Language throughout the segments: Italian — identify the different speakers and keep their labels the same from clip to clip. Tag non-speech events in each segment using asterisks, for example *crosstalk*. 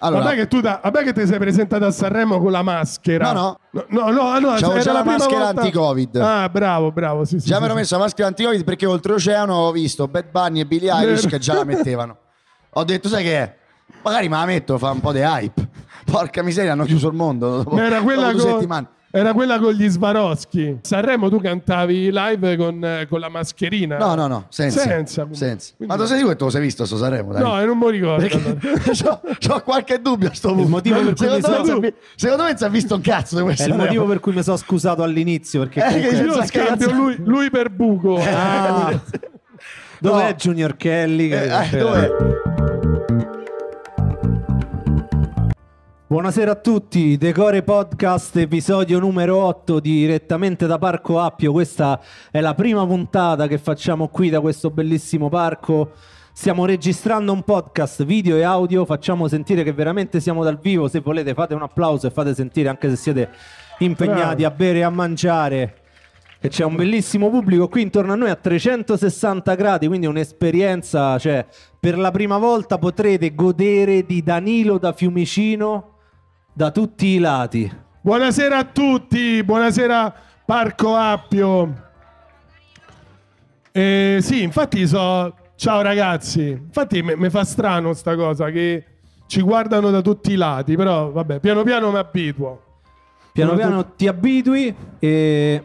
Speaker 1: Allora, vabbè, che tu da, vabbè che ti sei presentato a Sanremo con la maschera. No, no. No, no, no C'avevo la, maschera volta... anti-Covid. Ah,
Speaker 2: bravo, bravo. Sì, sì, già sì, ero sì. messo la maschera anti-Covid perché oltreoceano ho visto Bad Bunny e Billy Irish che già la *laughs* mettevano. Ho detto, sai che è? Magari me la metto, fa un po' di hype. *laughs* Porca miseria, hanno chiuso il mondo. Dopo, Era quella dopo due con... settimane era
Speaker 1: quella con gli Sbaroschi. Sanremo tu cantavi live con, con la mascherina. No, no, no, senza. senza,
Speaker 2: senza. Quindi... Ma tu sei sicuro che te lo sei visto sto Sanremo? Dai. No, eh, non mi ricordo. Perché... *laughs* c'ho, c'ho, qualche dubbio a sto punto. Il motivo per cui secondo, me so... mi... secondo me non si è visto un cazzo di questo. È il Sanremo. motivo per cui mi sono scusato all'inizio. Perché eh, comunque... eh, io scambio
Speaker 1: lui, lui, per buco.
Speaker 2: Ah. *laughs*
Speaker 3: Dov'è no. Junior Kelly? Eh, eh, dov'è? Buonasera a tutti, Decore Podcast, episodio numero 8 direttamente da Parco Appio. Questa è la prima puntata che facciamo qui da questo bellissimo parco. Stiamo registrando un podcast video e audio, facciamo sentire che veramente siamo dal vivo. Se volete fate un applauso e fate sentire anche se siete impegnati a bere e a mangiare. E c'è un bellissimo pubblico qui intorno a noi a 360 gradi, quindi un'esperienza, cioè per la prima volta potrete godere di
Speaker 1: Danilo da Fiumicino da tutti i lati. Buonasera a tutti, buonasera Parco Appio. Eh, sì, infatti so... Ciao ragazzi, infatti mi fa strano sta cosa che ci guardano da tutti i lati, però vabbè, piano piano mi abituo. Piano piano ti abitui
Speaker 3: e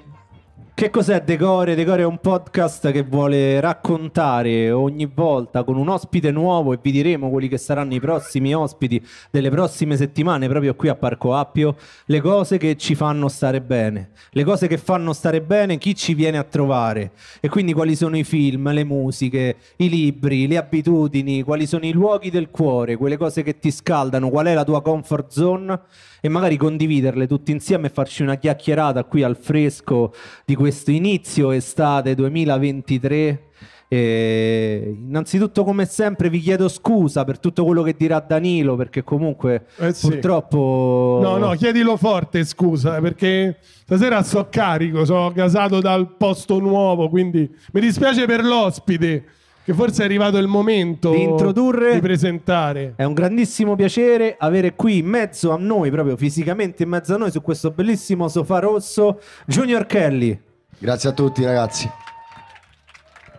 Speaker 3: che cos'è Decore? Decore è un podcast che vuole raccontare ogni volta con un ospite nuovo e vi diremo quelli che saranno i prossimi ospiti delle prossime settimane proprio qui a Parco Appio, le cose che ci fanno stare bene, le cose che fanno stare bene chi ci viene a trovare e quindi quali sono i film, le musiche, i libri, le abitudini, quali sono i luoghi del cuore, quelle cose che ti scaldano, qual è la tua comfort zone e magari condividerle tutti insieme e farci una chiacchierata qui al fresco di questo inizio estate 2023. E innanzitutto, come sempre, vi chiedo scusa per tutto quello che dirà Danilo, perché comunque eh sì. purtroppo. No, no,
Speaker 1: chiedilo forte scusa, perché stasera so carico, sono gasato dal posto nuovo, quindi mi dispiace per l'ospite. Che forse è arrivato il momento di introdurre, di presentare. È un grandissimo
Speaker 3: piacere avere qui in mezzo a noi, proprio fisicamente in mezzo a noi, su questo bellissimo sofà
Speaker 2: rosso, Junior Kelly. Grazie a tutti ragazzi.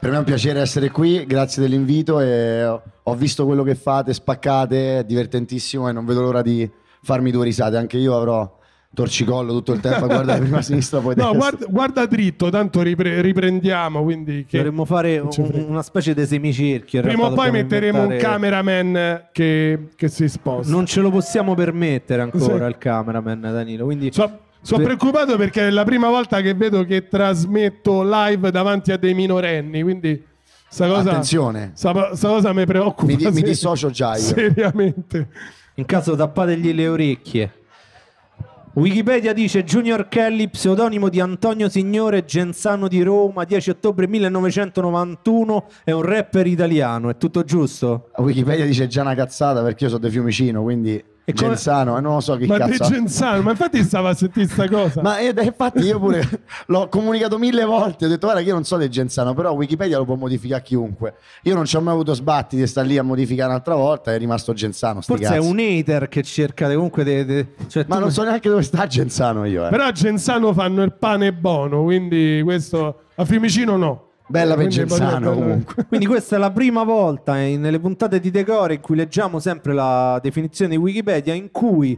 Speaker 2: Per me è un piacere essere qui, grazie dell'invito e ho visto quello che fate, spaccate, è divertentissimo e non vedo l'ora di farmi due risate, anche io avrò torcicollo tutto il tempo guarda prima a *laughs* sinistra poi no, guarda,
Speaker 1: guarda, dritto tanto ripre- riprendiamo quindi che... dovremmo fare un, una specie di semicerchio prima o poi metteremo inventare... un cameraman che, che, si sposta non ce lo possiamo permettere ancora sì. il cameraman Danilo quindi so sono Beh. preoccupato perché è la prima volta che vedo che trasmetto live davanti a dei minorenni, quindi sta cosa, Attenzione. Sta, sta cosa mi preoccupa. Mi, di, mi dissocio già io. Seriamente.
Speaker 3: In caso tappategli le orecchie. Wikipedia dice Junior Kelly, pseudonimo di Antonio Signore Genzano di Roma, 10 ottobre 1991,
Speaker 2: è un rapper italiano, è tutto giusto? Wikipedia dice già una cazzata perché io sono di Fiumicino, quindi e Genzano, eh, non lo so chi ma cazzo. Ma Genzano,
Speaker 1: ma infatti stava a sentire questa cosa. ma io, infatti io pure
Speaker 2: *laughs* l'ho comunicato mille volte, ho detto guarda che io non so del Genzano, però Wikipedia lo può modificare chiunque. Io non ci ho mai avuto sbatti di stare lì a modificare un'altra volta, è rimasto Genzano. Forse cazzi. è un
Speaker 3: hater che cerca comunque de, de... Cioè, ma tu... non so neanche dove sta Genzano io. Eh. Però
Speaker 2: a Genzano
Speaker 1: fanno il pane buono, quindi questo a Fiumicino no. Bella eh, Pegenzano comunque.
Speaker 3: *laughs* Quindi questa è la prima volta eh, in, nelle puntate di Decore in cui leggiamo sempre la definizione di Wikipedia in cui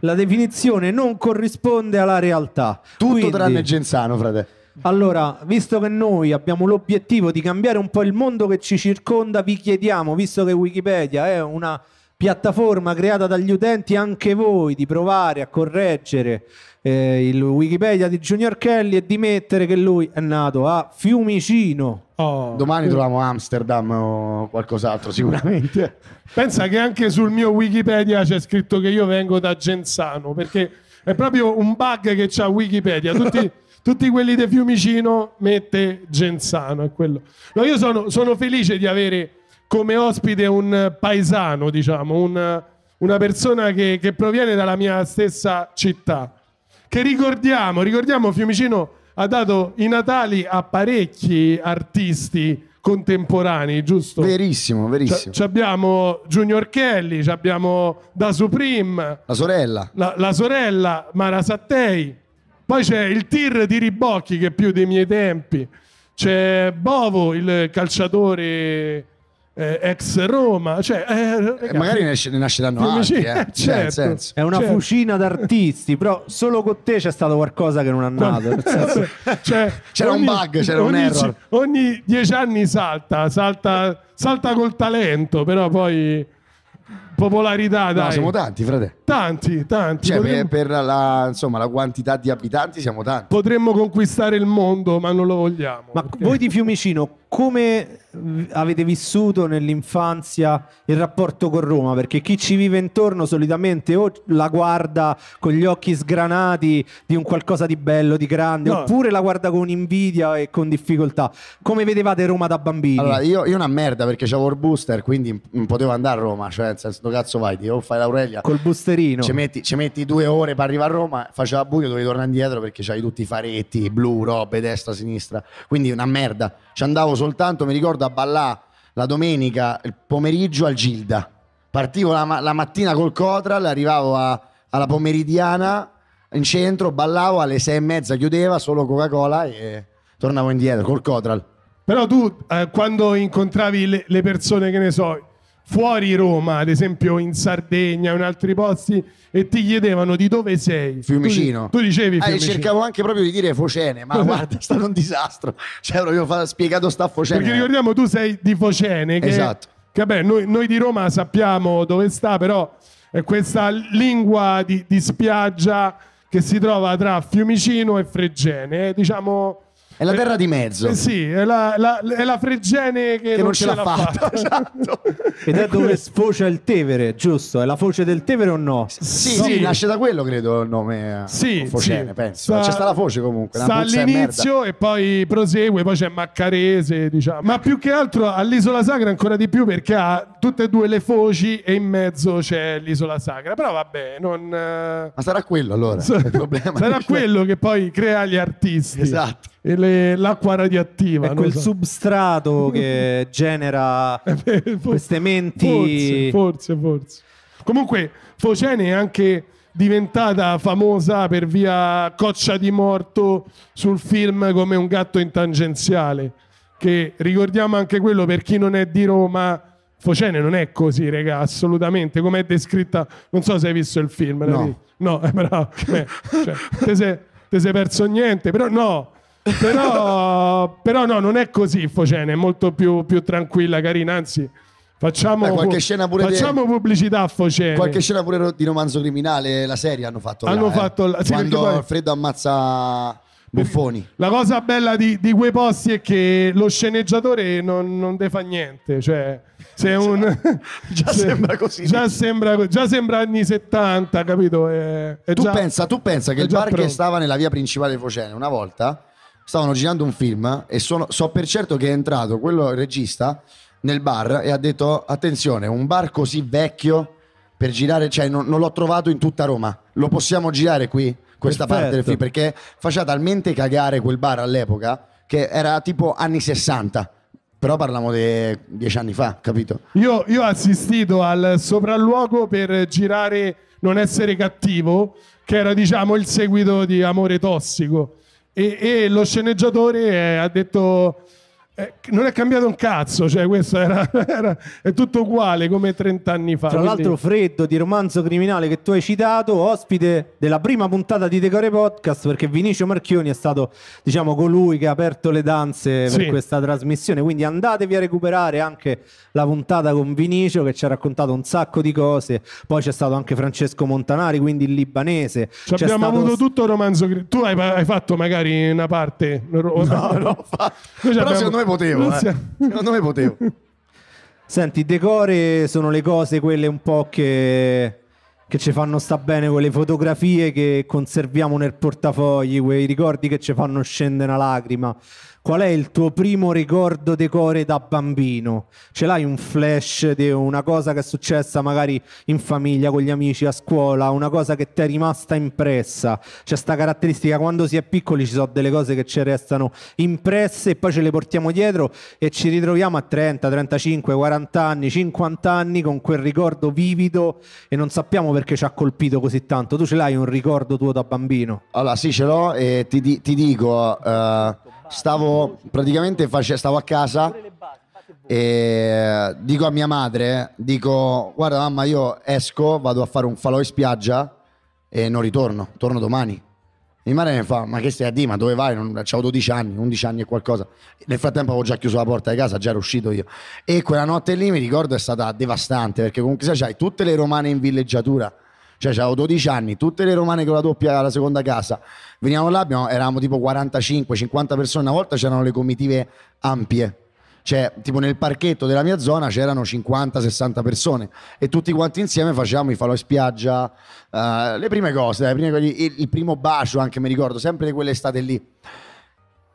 Speaker 3: la definizione non corrisponde alla realtà. Tutto Quindi, tranne Genzano, frate. Allora, visto che noi abbiamo l'obiettivo di cambiare un po' il mondo che ci circonda, vi chiediamo, visto che Wikipedia è una piattaforma creata dagli utenti, anche voi di provare a correggere eh, il Wikipedia di Junior Kelly e dimettere che lui è nato a Fiumicino. Oh. Domani troviamo
Speaker 2: Amsterdam o qualcos'altro sicuramente.
Speaker 1: Pensa che anche sul mio Wikipedia c'è scritto che io vengo da Genzano, perché è proprio un bug che c'ha Wikipedia. Tutti, *laughs* tutti quelli di Fiumicino mette Genzano. È quello. No, io sono, sono felice di avere come ospite un paesano, diciamo, un, una persona che, che proviene dalla mia stessa città che ricordiamo, ricordiamo Fiumicino ha dato i Natali a parecchi artisti contemporanei, giusto? Verissimo, verissimo. Ci abbiamo Junior Kelly, abbiamo Da Supreme, la sorella, la, la sorella Mara Sattei, poi c'è il tir di Ribocchi che è più dei miei tempi, c'è Bovo, il calciatore eh, ex Roma. Cioè, eh, eh ragazzi, magari ne, ne nasceranno altri. Eh. *laughs* Certo, è una certo.
Speaker 3: fucina d'artisti, però solo con te c'è stato qualcosa che non è nato.
Speaker 1: *laughs* cioè, c'era ogni, un bug, c'era ogni, un error. Ogni dieci anni salta, salta, salta col talento, però poi popolarità dai. No, siamo tanti, frate. Tanti, tanti. Cioè, potremmo... per, per la, insomma, la, quantità di abitanti siamo tanti. Potremmo conquistare il mondo, ma non lo vogliamo. Ma perché... voi di Fiumicino come
Speaker 3: avete vissuto nell'infanzia il rapporto con Roma? Perché chi ci vive intorno solitamente o la guarda con gli occhi sgranati di un qualcosa di bello, di grande, no. oppure la guarda con invidia e con difficoltà. Come vedevate Roma da bambini? Allora, io, io
Speaker 2: una merda perché c'avevo il booster, quindi non potevo andare a Roma. Cioè, nel senso, cazzo vai, o fai l'Aurelia. Col boosterino. Ci metti, ci metti, due ore per arrivare a Roma, faceva buio, dovevi tornare indietro perché c'hai tutti i faretti, blu, robe, destra, sinistra. Quindi una merda. Ci andavo soltanto, mi ricordo, a ballare la domenica, il pomeriggio al Gilda. Partivo la, la mattina col Cotral, arrivavo a, alla pomeridiana in centro, ballavo alle sei e mezza, chiudeva solo Coca-Cola e tornavo indietro col Cotral. Però tu eh, quando
Speaker 1: incontravi le, le persone, che ne so, fuori Roma, ad esempio in Sardegna, in altri posti, e ti chiedevano di dove sei. Fiumicino. Tu, tu dicevi eh, Fiumicino. Eh, cercavo anche
Speaker 2: proprio di dire Focene, ma *laughs* esatto. guarda, è stato un disastro. Cioè, proprio spiegato sta Focene. Perché ricordiamo,
Speaker 1: tu sei di Focene. Che, esatto. Che beh, noi, noi di Roma sappiamo dove sta, però è questa lingua di, di spiaggia che si trova tra Fiumicino e Fregene. È, diciamo è la terra di mezzo. Eh sì, è la, la, è la Fregene che, che non, non, ce l'ha, l'ha fatta. fatta. *laughs* Esatto.
Speaker 3: Ed è dove ecco. sfocia il Tevere, giusto? È la foce
Speaker 2: del Tevere o no? Sì, sì. sì nasce da quello, credo, il nome. Eh, sì, Focene, sì. penso. Sta, c'è sta la foce comunque. Sta all'inizio
Speaker 1: e, poi prosegue, poi c'è Maccarese, diciamo. Ma più che altro all'Isola Sacra ancora di più perché ha tutte e due le foci e in mezzo c'è l'Isola Sacra. Però vabbè, non... Eh,
Speaker 2: Ma sarà quello allora.
Speaker 1: S- sarà quello che poi crea gli artisti. Esatto le, l'acqua radioattiva. È quel so. substrato che *laughs* genera eh queste menti. Forse, forse, forse. Comunque, Focene è anche diventata famosa per via Coccia di Morto sul film come un gatto in tangenziale. Che ricordiamo anche quello per chi non è di Roma. Focene non è così, raga, assolutamente. Come è descritta, non so se hai visto il film. No, no *laughs* eh, bravo. Beh, cioè, te sei, te sei perso niente, però no, però, però, no, non è così Focene, è molto più,
Speaker 2: più tranquilla, carina, anzi... Facciamo, Beh, qualche scena pure facciamo di, pubblicità a Focene. Qualche scena pure di romanzo criminale, la serie hanno fatto. Hanno là, eh. fatto eh. la, sì, Quando poi... Alfredo ammazza
Speaker 1: Buffoni. La cosa bella di, di, quei posti è che lo sceneggiatore non,
Speaker 2: non fa niente.
Speaker 1: Cioè, se *laughs* un, *laughs* già, se, sembra così. Già sembra, già sembra, anni 70, capito? È, è tu, già, pensa, tu pensa che il bar pronto. che
Speaker 2: stava nella via principale di Focene una volta stavano girando un film e sono, so per certo che è entrato quello regista nel bar e ha detto attenzione, un bar così vecchio per girare, cioè non, non l'ho trovato in tutta Roma, lo possiamo girare qui? Questa Perfetto. parte del film perché faceva talmente cagare quel bar all'epoca che era tipo anni 60. Però parliamo di dieci anni fa, capito?
Speaker 1: Io, io ho assistito al sopralluogo per girare Non essere cattivo, che era diciamo il seguito di Amore Tossico. E, e lo sceneggiatore ha detto eh, non è cambiato un cazzo, cioè questo era, *laughs* era, è tutto uguale come 30 anni fa. Tra quindi... l'altro Freddo di
Speaker 3: Romanzo Criminale che tu hai citato, ospite della prima puntata di Decore Podcast perché Vinicio Marchioni è stato diciamo colui che ha aperto le danze per sì. questa trasmissione, quindi andatevi a recuperare anche la puntata con Vinicio che ci ha raccontato un sacco di cose, poi c'è stato anche Francesco Montanari, quindi il libanese. Ci c'è abbiamo stato... avuto tutto
Speaker 1: il Romanzo Criminale, tu hai, hai, fatto magari una parte... No, *laughs* no, fa... Però secondo me potevo. Eh. Secondo
Speaker 3: me potevo. Senti, i decore sono le cose quelle un po' che, che ci fanno sta bene, quelle fotografie che conserviamo nel portafogli, quei ricordi che ci fanno scendere una lacrima, Qual è il tuo primo ricordo decore da bambino? Ce l'hai un flash di una cosa che è successa magari in famiglia, con gli amici, a scuola, una cosa che ti è rimasta impressa? C'è questa caratteristica, quando si è piccoli ci sono delle cose che ci restano impresse e poi ce le portiamo dietro e ci ritroviamo a 30, 35, 40 anni, 50 anni con quel ricordo vivido e non sappiamo perché ci ha colpito così tanto. Tu ce l'hai un ricordo tuo da bambino?
Speaker 2: Allora sì, ce l'ho e ti, ti dico... Uh stavo praticamente face- stavo a casa e dico a mia madre, dico guarda mamma io esco, vado a fare un falò in spiaggia e non ritorno, torno domani. Mia madre mi fa, ma che stai a Dima, dove vai? Non, avevo 12 anni, 11 anni e qualcosa. Nel frattempo avevo già chiuso la porta di casa, già ero uscito io. E quella notte lì mi ricordo è stata devastante, perché comunque sai, c'hai tutte le romane in villeggiatura, cioè, avevo 12 anni, tutte le romane con la doppia alla seconda casa. veniamo là, abbiamo, eravamo tipo 45-50 persone. Una volta c'erano le comitive ampie. Cioè, tipo nel parchetto della mia zona c'erano 50-60 persone e tutti quanti insieme facevamo i falò in spiaggia, uh, le prime cose, le prime, il, il primo bacio anche mi ricordo, sempre di quell'estate lì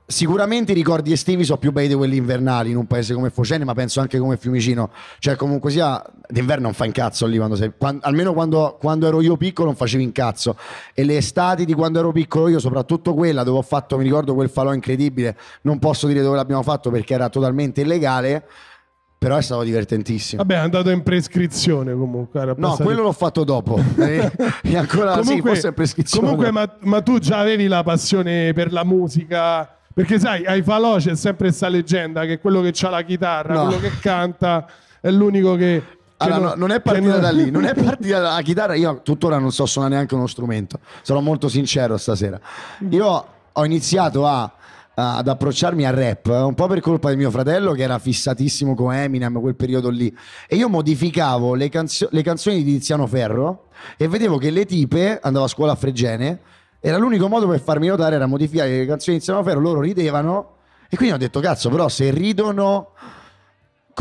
Speaker 2: Sicuramente i ricordi estivi sono più bei di quelli invernali in un paese come Focene, ma penso anche come Fiumicino. Cioè, comunque sia, d'inverno non fa incazzo lì quando sei. Quando, almeno quando, quando, ero io piccolo non facevi incazzo. E le estati di quando ero piccolo io, soprattutto quella dove ho fatto, mi ricordo quel falò incredibile, non posso dire dove l'abbiamo fatto perché era totalmente illegale. Però è stato divertentissimo.
Speaker 1: Vabbè, è andato in prescrizione comunque. no, passare... quello
Speaker 2: l'ho fatto dopo. *laughs* e, eh, e ancora comunque, sì, forse è prescrizione. Comunque, ma, ma tu già avevi la passione
Speaker 1: per la musica perché sai, ai Falò c'è sempre questa leggenda che quello che ha la chitarra, no. quello che
Speaker 2: canta, è l'unico che... Allora, non, no, non, è partita da lì, non è *laughs* partita dalla chitarra, io tuttora non so suonare neanche uno strumento, sarò molto sincero stasera. Io ho iniziato a ad approcciarmi al rap, eh, un po' per colpa di mio fratello che era fissatissimo con Eminem quel periodo lì. E io modificavo le, canzo- le canzoni di Tiziano Ferro e vedevo che le tipe, andavo a scuola a Fregene, era l'unico modo per farmi notare era modificare le canzoni di Semafero, loro ridevano e quindi ho detto cazzo, però se ridono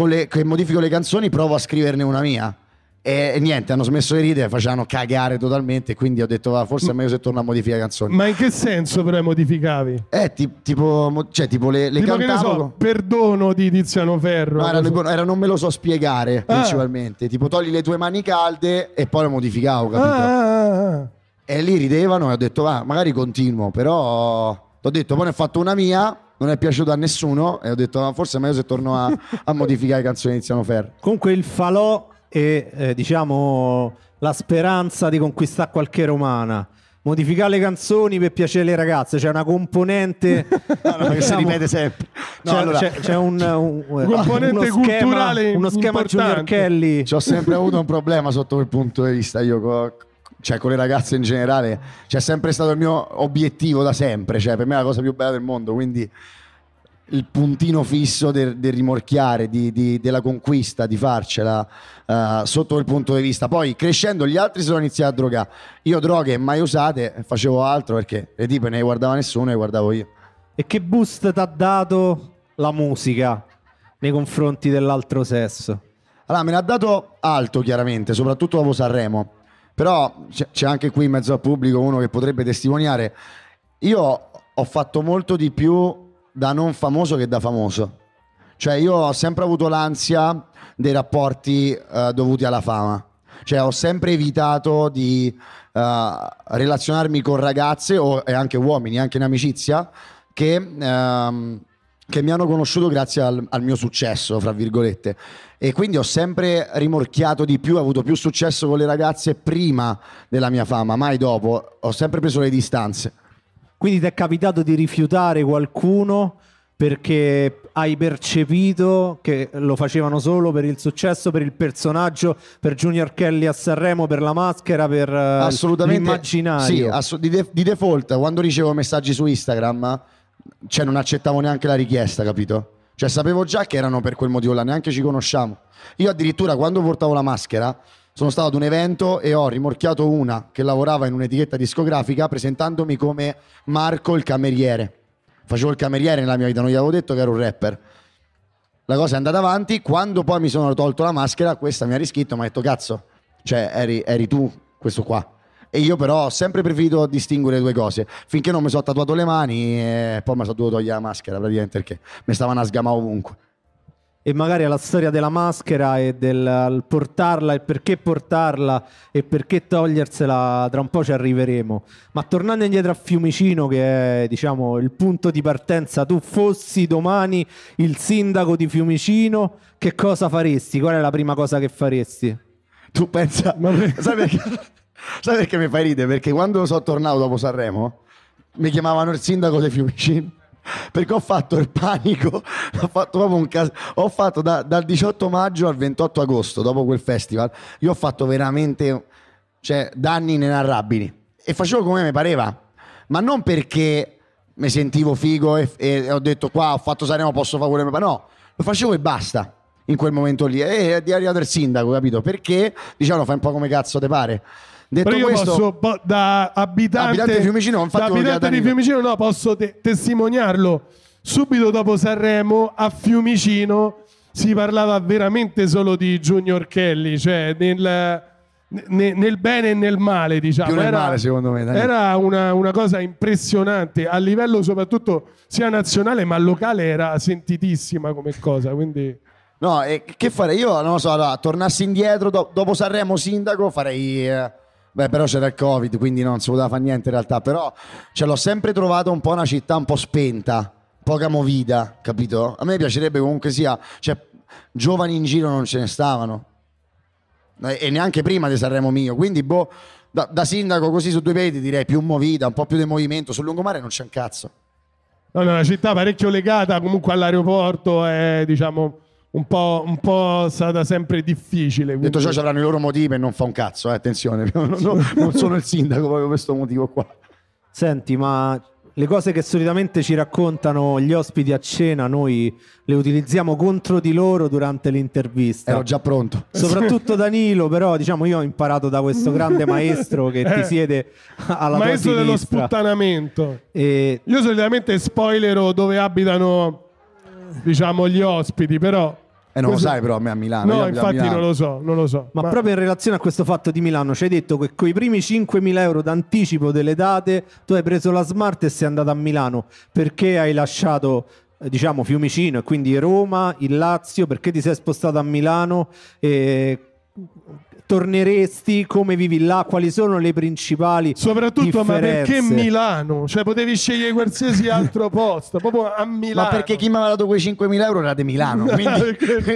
Speaker 2: le, che modifico le canzoni provo a scriverne una mia. E, e niente, hanno smesso di ridere, facevano cagare totalmente, quindi ho detto ah, forse è meglio se torno a modificare canzoni. Ma in che senso però modificavi? Eh, ti, tipo, mo, cioè, tipo le, le tipo cantavo... Che ne so, perdono di Tiziano Ferro. No, erano, so. era, non me lo so spiegare ah. principalmente, tipo togli le tue mani calde e poi le modificavo, capito? Ah, ah, ah, ah e lì ridevano e ho detto va ah, magari continuo però ho detto poi ne ho fatto una mia non è piaciuto a nessuno e ho detto ah, forse è meglio se torno a, a *laughs* modificare canzoni di Tiziano Ferro comunque il falò e eh, diciamo la
Speaker 3: speranza di conquistare qualche romana modificare le canzoni per piacere alle ragazze c'è una componente *laughs* no, no,
Speaker 2: che si diciamo, ripete sempre
Speaker 3: no, c'è, allora, c'è, c'è un, un, componente
Speaker 2: uno culturale schema, uno schema Junior Kelly ci ho sempre avuto un problema sotto quel punto di vista io co- cioè con le ragazze in generale, cioè, è sempre stato il mio obiettivo da sempre, cioè, per me è la cosa più bella del mondo, quindi il puntino fisso del, del rimorchiare, di, di, della conquista, di farcela uh, sotto quel punto di vista. Poi crescendo gli altri sono iniziati a drogare, io droghe mai usate, facevo altro perché le tipe ne guardava nessuno e guardavo io. E che boost ti ha dato la musica nei confronti dell'altro sesso? Allora, me ne ha dato alto chiaramente, soprattutto dopo Sanremo però c'è anche qui in mezzo al pubblico uno che potrebbe testimoniare. Io ho fatto molto di più da non famoso che da famoso. Cioè io ho sempre avuto l'ansia dei rapporti eh, dovuti alla fama. Cioè ho sempre evitato di eh, relazionarmi con ragazze o, e anche uomini, anche in amicizia, che... Ehm, che mi hanno conosciuto grazie al, al, mio successo, fra virgolette. E quindi ho sempre rimorchiato di più, ho avuto più successo con le ragazze prima della mia fama, mai dopo. Ho sempre preso le distanze. Quindi ti è capitato di rifiutare qualcuno perché hai percepito che
Speaker 3: lo facevano solo per il successo, per il personaggio, per Junior Kelly a Sanremo, per la
Speaker 2: maschera, per eh, Assolutamente, l'immaginario. Sì, ass- di, de- di default, quando ricevo messaggi su Instagram cioè non accettavo neanche la richiesta, capito? Cioè sapevo già che erano per quel motivo là, neanche ci conosciamo. Io addirittura quando portavo la maschera sono stato ad un evento e ho rimorchiato una che lavorava in un'etichetta discografica presentandomi come Marco il cameriere. Facevo il cameriere nella mia vita, non gli avevo detto che ero un rapper. La cosa è andata avanti, quando poi mi sono tolto la maschera, questa mi ha riscritto, mi ha detto cazzo, cioè eri, eri tu questo qua. E io però ho sempre preferito distinguere le due cose. Finché non mi sono tatuato le mani e eh, poi mi sono dovuto togliere la maschera praticamente perché mi stavano a sgamare ovunque. E
Speaker 3: magari alla storia della maschera e del portarla e perché portarla e perché togliersela, tra un po' ci arriveremo. Ma tornando indietro a Fiumicino, che è diciamo il punto di partenza, tu fossi domani il sindaco di Fiumicino,
Speaker 2: che cosa faresti? Qual è la prima cosa che faresti? Tu pensa, Ma... *laughs* sai perché? Sai perché mi fai ridere? Perché quando sono tornato dopo Sanremo mi chiamavano il sindaco dei Fiumicino perché ho fatto il panico, *laughs* ho fatto, cas- ho fatto da, dal 18 maggio al 28 agosto, dopo quel festival, io ho fatto veramente cioè, danni inenarrabili e facevo come mi pareva, ma non perché mi sentivo figo e, e ho detto qua ho fatto Sanremo, posso fare quello che no, lo facevo e basta in quel momento lì e è arrivato il sindaco, capito? Perché dicevano fai un po' come cazzo te pare. Detto Però io questo, posso,
Speaker 1: po- da abitante, abitante, di Fiumicino, da abitante di Fiumicino no, posso te- testimoniarlo. Subito dopo Sanremo, a Fiumicino, si parlava veramente solo di Junior Kelly, cioè nel... Ne, nel bene e nel male, diciamo. Nel era, male, secondo me. Dai. Era una, una, cosa impressionante a livello soprattutto sia nazionale ma locale, era sentitissima come cosa. Quindi...
Speaker 2: No, e che fare? io? Non lo so, allora, tornassi indietro do, dopo Sanremo sindaco, farei. Eh Beh, però c'era il Covid, quindi non si poteva fare niente in realtà. Però ce cioè, l'ho sempre trovato un po' una città un po' spenta, poca movida, capito? A me piacerebbe comunque sia, cioè, giovani in giro non ce ne stavano. Eh, e neanche prima di Sanremo mio. Quindi, boh, da, da sindaco così su due piedi direi più movida, un po' più di movimento. Sul lungomare non c'è un cazzo.
Speaker 1: No, no, è una città parecchio legata comunque all'aeroporto, è eh, diciamo un po', un po', stata sempre difficile. Quindi... Detto ciò, avranno
Speaker 2: i loro motivi e non fa un cazzo, eh, attenzione, non, *laughs* non, non sono il sindaco proprio per questo motivo qua. Senti, ma le cose che
Speaker 3: solitamente ci raccontano gli ospiti a cena, noi le utilizziamo contro di loro durante l'intervista. Ero già pronto. Soprattutto *laughs* Danilo, però, diciamo, io ho imparato da questo grande maestro che ti eh. siede
Speaker 1: alla maestro dello sputtanamento. E... Io solitamente spoilero dove abitano, diciamo, gli ospiti, però e eh, non lo sai però a me a Milano. No, infatti Milano. non lo so, non lo so. Ma, ma, proprio in relazione a questo fatto di Milano, ci hai
Speaker 3: detto che con i primi 5.000 euro d'anticipo delle date tu hai preso la Smart e sei andato a Milano. Perché hai lasciato eh, diciamo Fiumicino e quindi Roma, il Lazio, perché ti sei spostato a Milano? E torneresti? Come vivi là? Quali sono le principali Soprattutto, differenze? ma perché
Speaker 1: Milano? Cioè, potevi scegliere qualsiasi
Speaker 2: altro *laughs* posto, proprio a Milano. Ma perché chi mi aveva dato quei 5.000 euro era di Milano, *laughs*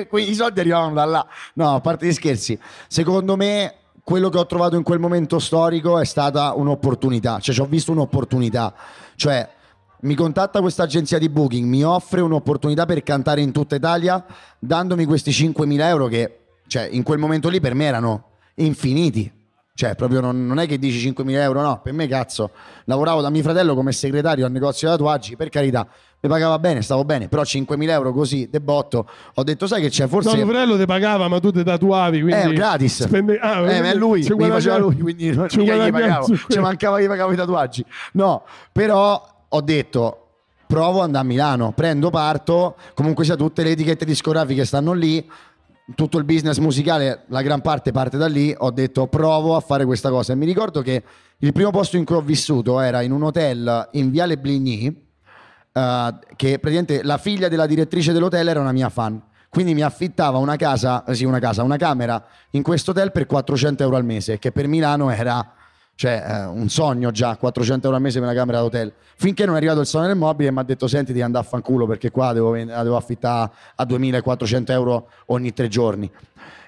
Speaker 2: quindi i *laughs* soldi arrivavano da là. No, a parte gli scherzi, secondo me quello che ho trovato in quel momento storico è stata un'opportunità, cioè ci ho visto un'opportunità, cioè mi contatta questa agenzia di booking, mi offre un'opportunità per cantare in tutta Italia dandomi questi 5.000 euro che cioè in quel momento lì per me erano infiniti. Cioè, proprio non, non è che dici 5.000 euro, no, per me cazzo, lavoravo da mio fratello come segretario al negozio dei tatuaggi, per carità, mi pagava bene, stavo bene, però 5.000 euro così, de botto, ho detto sai che c'è, forse... No, mio fratello ti pagava ma tu ti tatuavi, quindi... Eh, gratis, spende... ah, eh, ma è lui, mi guadagna... faceva lui, quindi non ci gli pagavo, cioè mancava che pagavo i tatuaggi, no, però ho detto, provo ad andare a Milano, prendo, parto, comunque sia tutte le etichette discografiche stanno lì, tutto il business musicale, la gran parte parte da lì, ho detto provo a fare questa cosa. E mi ricordo che il primo posto in cui ho vissuto era in un hotel in Viale Bligny, uh, che praticamente la figlia della direttrice dell'hotel era una mia fan. Quindi mi affittava una casa, sì una casa, una camera in questo hotel per 400 euro al mese, che per Milano era cioè eh, un sogno già 400 euro al mese per una camera d'hotel finché non è arrivato il sogno del mobile mi ha detto senti devi andare a fanculo perché qua devo, devo affittare a 2400 euro ogni tre giorni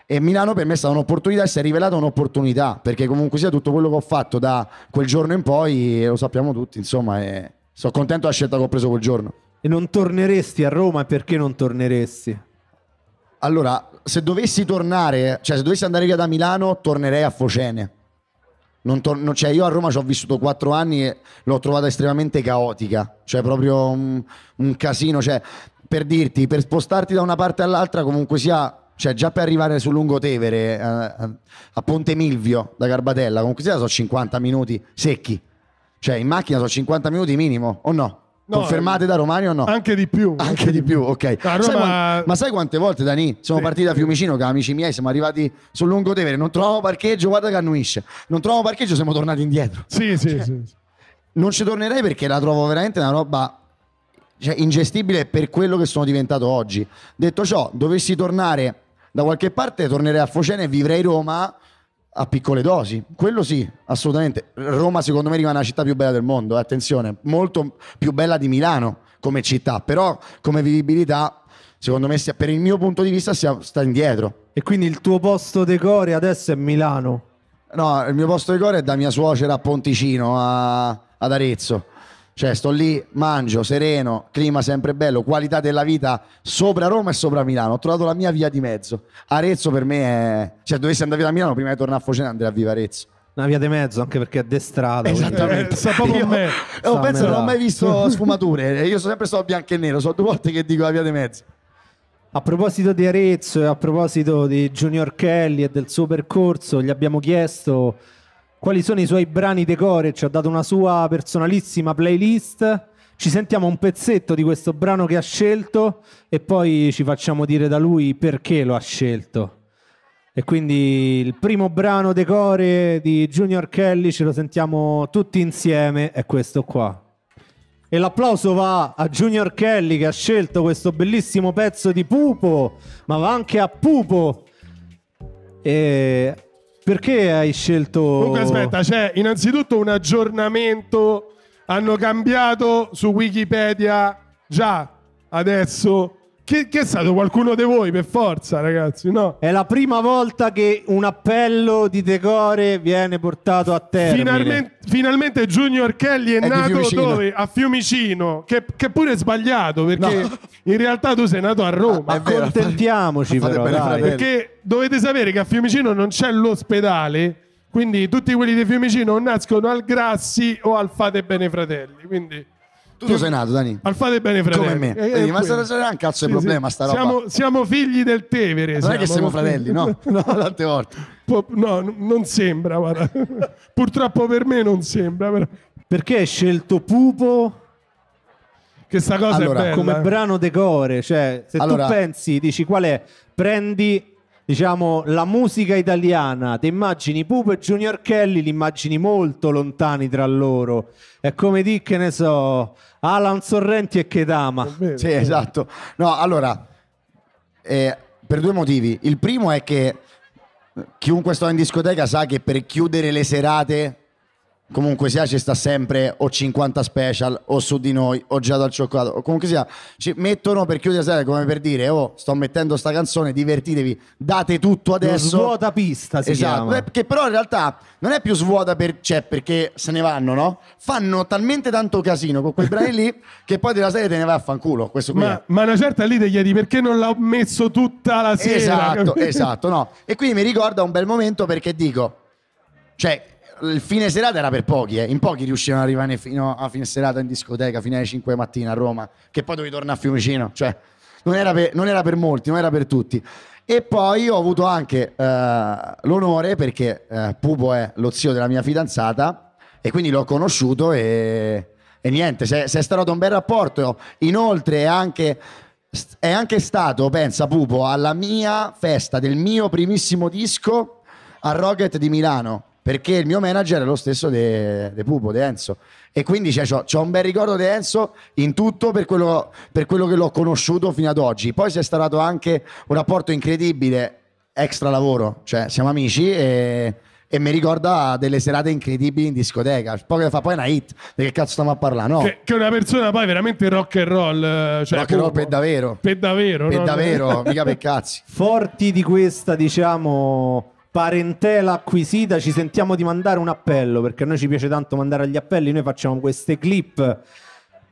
Speaker 2: e Milano per me è stata un'opportunità e si è rivelata un'opportunità perché comunque sia tutto quello che ho fatto da quel giorno in poi lo sappiamo tutti insomma e sono contento della scelta che ho preso quel giorno e non torneresti a Roma perché non torneresti? allora se dovessi tornare cioè se dovessi andare via da Milano tornerei a Focene non torno, cioè io a Roma ci ho vissuto quattro anni e l'ho trovata estremamente caotica, cioè proprio un, un casino, cioè, per dirti, per spostarti da una parte all'altra comunque sia, cioè già per arrivare sul Lungotevere eh, a Ponte Milvio da Garbatella, comunque sia sono 50 minuti secchi, cioè in macchina sono 50 minuti minimo, o no? No, Confermate da Romani o no? Anche di più. Anche di più, ok. Roma... Sai quant... ma sai quante volte, Dani, siamo sì. partiti da Fiumicino con amici miei, siamo arrivati sul Lungotevere, non trovavamo parcheggio, guarda che annuisce. Non trovavamo parcheggio, siamo tornati indietro. Sì, sì, cioè, sì. Non ci tornerei perché la trovo veramente una roba cioè, ingestibile per quello che sono diventato oggi. Detto ciò, dovessi tornare da qualche parte, tornerei a Focene e vivrei Roma a piccole dosi, quello sì, assolutamente. Roma secondo me rimane la città più bella del mondo, eh, attenzione, molto più bella di Milano come città, però come vivibilità secondo me per il mio punto di vista sta indietro. E quindi il tuo posto decore adesso è Milano? No, il mio posto decore è da mia suocera a Ponticino, a, ad Arezzo. Cioè, sto lì, mangio, sereno, clima sempre bello, qualità della vita sopra Roma e sopra Milano. Ho trovato la mia via di mezzo. Arezzo per me è... Cioè, dovessi andare via da Milano, prima di tornare a Focena andrei a vivere Arezzo una via di mezzo anche perché è destrata
Speaker 1: esattamente
Speaker 2: eh, *laughs* proprio io, me. Io oh, penso che non ho mai visto *laughs* sfumature io sono sempre stato bianco e nero sono due volte che dico la via di mezzo a proposito di
Speaker 3: Arezzo e a proposito di Junior Kelly e del suo percorso gli abbiamo chiesto quali sono i suoi brani decore, ci ha dato una sua personalissima playlist. Ci sentiamo un pezzetto di questo brano che ha scelto e poi ci facciamo dire da lui perché lo ha scelto. E quindi il primo brano decore di Junior Kelly ce lo sentiamo tutti insieme, è questo qua. E l'applauso va a Junior Kelly che ha scelto questo bellissimo pezzo di Pupo, ma
Speaker 1: va anche a Pupo. E perché hai scelto... Comunque aspetta, c'è innanzitutto un aggiornamento, hanno cambiato su Wikipedia già adesso che, che, è stato qualcuno di voi per forza, ragazzi? No. È la prima volta che un appello di decore viene
Speaker 3: portato a terra. Finalmente,
Speaker 1: finalmente Junior Kelly è, è nato dove? A Fiumicino, che, che pure è sbagliato perché no. in realtà tu sei nato a Roma. Ah, Accontentiamoci
Speaker 3: però, bene, dai,
Speaker 1: perché dovete sapere che a Fiumicino non c'è l'ospedale. Quindi tutti quelli di Fiumicino nascono al Grassi o al Fate Bene Fratelli. Quindi
Speaker 2: tu, tu sei nato, Dani. Al fate bene, fratelli. Come me. Quindi, eh, eh, ma se non sarà un cazzo di sì, problema, sì. sta roba. Siamo,
Speaker 1: siamo, figli del Tevere. Non siamo. è che siamo fratelli, no? *laughs* no, tante volte. No, non sembra, guarda. *laughs* Purtroppo per me non sembra. Però. Perché hai scelto Pupo? Che sta cosa allora, è bella. Come eh.
Speaker 3: brano decore, cioè, se allora, tu pensi, dici qual è, prendi diciamo, la musica italiana, ti immagini Pupo e Junior Kelly, li immagini molto lontani tra loro. È come di che ne so,
Speaker 2: Alan Sorrenti e Kedama. Vero, sì, esatto. No, allora, eh, per due motivi. Il primo è che chiunque sta in discoteca sa che per chiudere le serate comunque sia ci sta sempre o 50 special o su di noi o già dal cioccolato comunque sia ci mettono per chiudere la serie come per dire oh sto mettendo sta canzone divertitevi date tutto adesso Lo svuota pista si esatto chiama. Eh, che però in realtà non è più svuota per, cioè, perché se ne vanno no? fanno talmente tanto casino con quei brani lì *laughs* che poi della serie te ne va a fanculo questo qui ma, ma, una certa lì te chiedi perché non l'ho messo tutta la serie? esatto *laughs* esatto no e quindi mi ricorda un bel momento perché dico cioè il fine serata era per pochi, eh. in pochi riuscivano ad arrivare fino a fine serata in discoteca, fino alle 5 di mattina a Roma, che poi dovevi tornare a Fiumicino, cioè non era, per, non era per, molti, non era per tutti. E poi ho avuto anche eh, l'onore, perché eh, Pupo è lo zio della mia fidanzata, e quindi l'ho conosciuto e, e niente, si è stato un bel rapporto. Inoltre è anche, è anche stato, pensa Pupo, alla mia festa del mio primissimo disco a Rocket di Milano perché il mio manager è lo stesso De, de Pupo, De Enzo. E quindi cioè, ho un bel ricordo di Enzo in tutto per quello, per quello che l'ho conosciuto fino ad oggi. Poi c'è stato anche un rapporto incredibile, extra lavoro, cioè siamo amici e, e mi ricorda delle serate incredibili in discoteca. Poco fa poi è una hit, di che cazzo stiamo a parlare? No. Che,
Speaker 1: che una persona poi veramente rock and roll. Eh, cioè rock and roll per davvero. Per davvero. Per no? davvero, *laughs* mica per cazzi.
Speaker 3: Forti di questa, diciamo parentela acquisita, ci sentiamo di mandare un appello perché a noi ci piace tanto mandare gli appelli, noi facciamo queste clip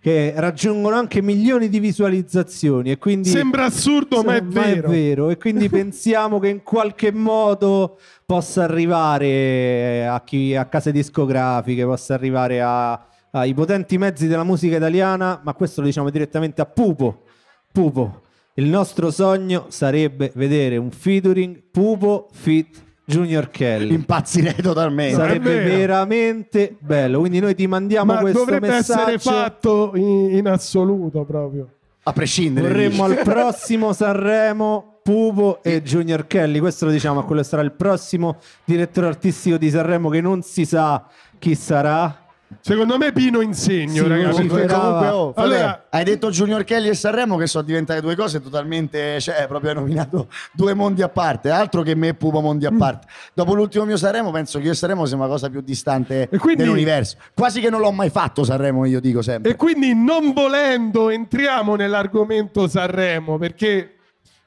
Speaker 3: che raggiungono anche milioni di visualizzazioni e quindi sembra assurdo, ma, è, ma vero. è vero e quindi *laughs* pensiamo che in qualche modo possa arrivare a chi a case discografiche, possa arrivare a, ai potenti mezzi della musica italiana, ma questo lo diciamo direttamente a Pupo. Pupo, il nostro sogno sarebbe vedere un featuring Pupo Fit Junior Kelly. Impazzirei totalmente. Sarebbe veramente bello. Quindi noi ti mandiamo Ma questo dovrebbe messaggio. Dovrebbe essere
Speaker 1: fatto in, in, assoluto proprio. A
Speaker 3: prescindere. Vorremmo al
Speaker 1: prossimo Sanremo
Speaker 3: Pupo e Junior Kelly. Questo lo diciamo, a quello sarà il prossimo direttore artistico di Sanremo che
Speaker 2: non si sa chi sarà Secondo me Pino insegno, sì, ragazzi. Comunque, perché... comunque oh, allora... hai detto Junior Kelly e Sanremo che sono diventate due cose totalmente, cioè, proprio hai nominato due mondi a parte, altro che me e Pupa mondi a mm. parte. Dopo l'ultimo mio Sanremo penso che io e Sanremo sia una cosa più distante quindi... dell'universo. Quasi che non l'ho mai fatto Sanremo, io dico sempre. E quindi non
Speaker 1: volendo entriamo nell'argomento Sanremo, perché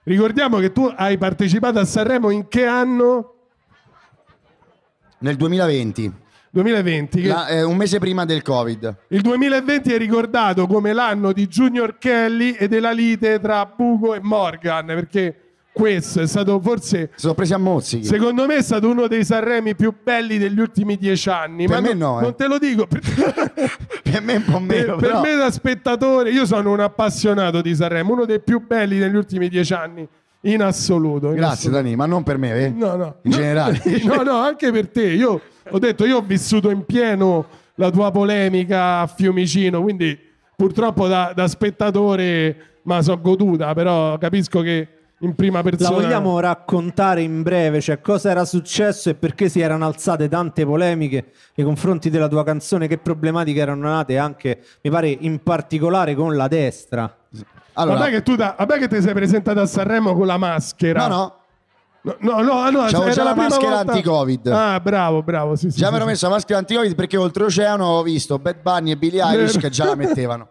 Speaker 1: ricordiamo che tu hai partecipato a Sanremo in che anno? Nel 2020. 2020. La, eh, un mese prima del Covid. Il 2020 è ricordato come l'anno di Junior Kelly e della lite tra Bugo e Morgan, perché questo è stato forse... Sono presi a mozzi. Secondo me è stato uno dei Sanremi più belli degli ultimi dieci anni. Per ma me no, no eh. Non te lo dico. per *laughs* me un po' meno. Per, però. per me da spettatore, io sono un appassionato di Sanremo, uno dei più belli degli ultimi dieci anni. In assoluto. In Grazie assoluto. Dani, ma non per me, eh? No, no. In no, generale. *laughs* no, no, anche per te. Io ho detto io ho vissuto in pieno la tua polemica a Fiumicino, quindi purtroppo da, da spettatore ma so goduta, però capisco che in prima persona. La vogliamo
Speaker 3: raccontare in breve, cioè cosa era successo e perché si erano alzate tante polemiche nei confronti della tua canzone, che problematiche erano nate anche, mi pare, in particolare con la destra. Allora, vabbè
Speaker 1: che tu da, vabbè che ti sei presentato a Sanremo con la maschera. No, no, No, no, no, c'è c'era, la, maschera volta... anti-Covid. Ah, bravo, bravo. Sì, sì, già sì, avevano messo
Speaker 2: la maschera anti-Covid perché oltreoceano ho visto Bad Bunny e Billy Irish che già la *laughs* mettevano.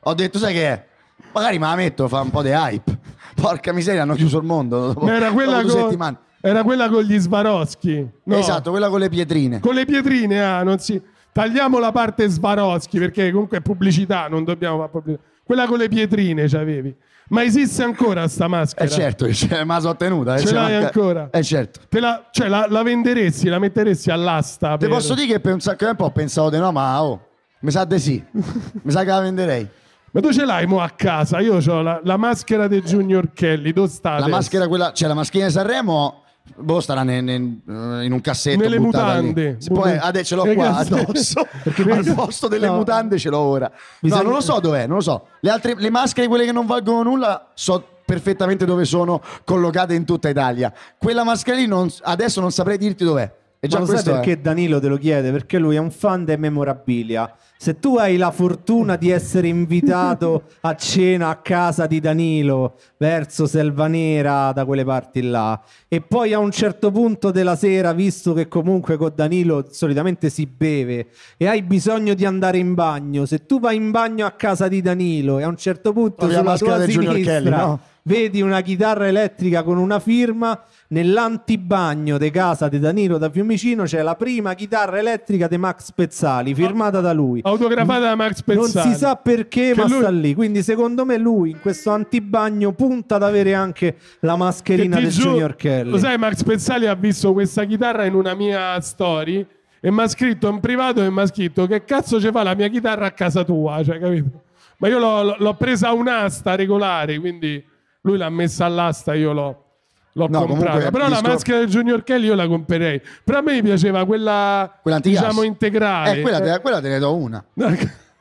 Speaker 2: Ho detto, sai che è? Magari me la metto, fa un po' di hype. Porca miseria, hanno chiuso il mondo. Dopo, era quella dopo con...
Speaker 1: Era quella con gli Svaroschi. No. Esatto,
Speaker 2: quella con le pietrine. Con
Speaker 1: le pietrine, ah, non si... Tagliamo la parte Svaroschi perché comunque è pubblicità, non dobbiamo fare pubblicità. Quella con le pietrine c'avevi. Cioè, ma esiste ancora sta maschera? Eh certo, eh, cioè, ma
Speaker 2: l'ho tenuta. Eh, Ce l'hai manca... ancora? Eh certo. La, cioè, la, la, venderesti, la metteresti all'asta? Te per... posso dire che per un sacco di tempo ho pensato di no, ma oh, mi sa di sì. *laughs* mi sa che la venderei. Ma tu ce l'hai mo a casa? Io ho la, la maschera di Junior Kelly, dove sta? La maschera quella, cioè la mascherina di Sanremo Boh, starà ne, ne, in un cassetto. Nelle mutande. Lì. Poi, eh, adesso ce l'ho eh, qua addosso. *laughs* al posto delle no. mutande ce l'ho ora. Bisogna... No, non lo so dov'è, non lo so. Le, altre, le maschere, quelle che non valgono nulla, so perfettamente dove sono collocate in tutta Italia. Quella maschera lì non, adesso non saprei dirti dov'è. E già Ma lo sai perché è. Danilo
Speaker 3: te lo chiede? Perché lui è un fan di memorabilia. Se tu hai la fortuna di essere invitato *laughs* a cena a casa di Danilo verso Selvanera, da quelle parti là, e poi a un certo punto della sera, visto che comunque con Danilo solitamente si beve e hai bisogno di andare in bagno, se tu vai in bagno a casa di Danilo e a un certo punto sulla tua sinistra Kelly, no? vedi una chitarra elettrica con una firma nell'antibagno di casa di Danilo da Fiumicino c'è la prima chitarra elettrica di Max Pezzali firmata da lui autografata da Max Pezzali non si sa perché che ma lui... sta lì quindi secondo me lui in questo antibagno punta ad avere anche la mascherina del giù... Junior Kelly lo sai
Speaker 1: Max Pezzali ha visto questa chitarra in una mia story e mi ha scritto in privato e mi ha scritto che cazzo ci fa la mia chitarra a casa tua cioè capito ma io l'ho, l'ho presa a un'asta regolare quindi lui l'ha messa all'asta, io l'ho,
Speaker 2: l'ho no, comprata. Però discor- la maschera
Speaker 1: del Junior Kelly io la comprerei. Però a me piaceva quella, diciamo, integrale. Eh, quella, te,
Speaker 2: quella te ne do una. *laughs*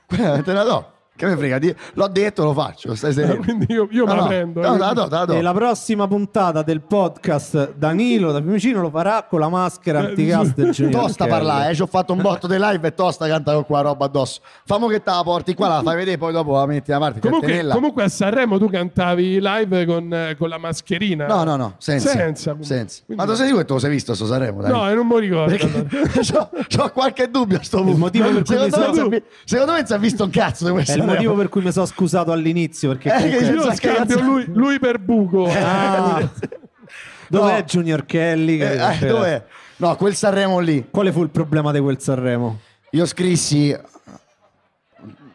Speaker 2: quella te la do che me frega, l'ho detto, lo faccio. Stai sereno. *laughs* Quindi
Speaker 1: io, io no, me la no, prendo. No, eh. no, no, E
Speaker 2: la prossima puntata del podcast Danilo da Fiumicino lo farà con la maschera eh, anticast del Junior. *laughs* Tosta parlare, eh, ci ho fatto un botto di live e tosta canta con qua roba addosso. Famo che te la porti qua, la fai vedere, poi dopo la metti da parte. Comunque,
Speaker 1: comunque a Sanremo tu cantavi live con, con la mascherina. No, no, no, senza. senza,
Speaker 2: senza. Ma tu sei tu che tu lo sei visto a Sanremo? Dai. No, eh, non mi ricordo. Perché... *laughs* ho qualche dubbio a sto punto. Il motivo per secondo, me, sono... secondo me non si è visto un cazzo di questo il motivo per
Speaker 3: cui mi sono scusato all'inizio. Perché eh, io scambio lui, lui, per buco. Eh, ah.
Speaker 2: *laughs* Dov'è no. Junior Kelly? Eh, eh, cioè, dov'è? No, quel Sanremo lì. Quale fu il problema di quel Sanremo? Io scrissi.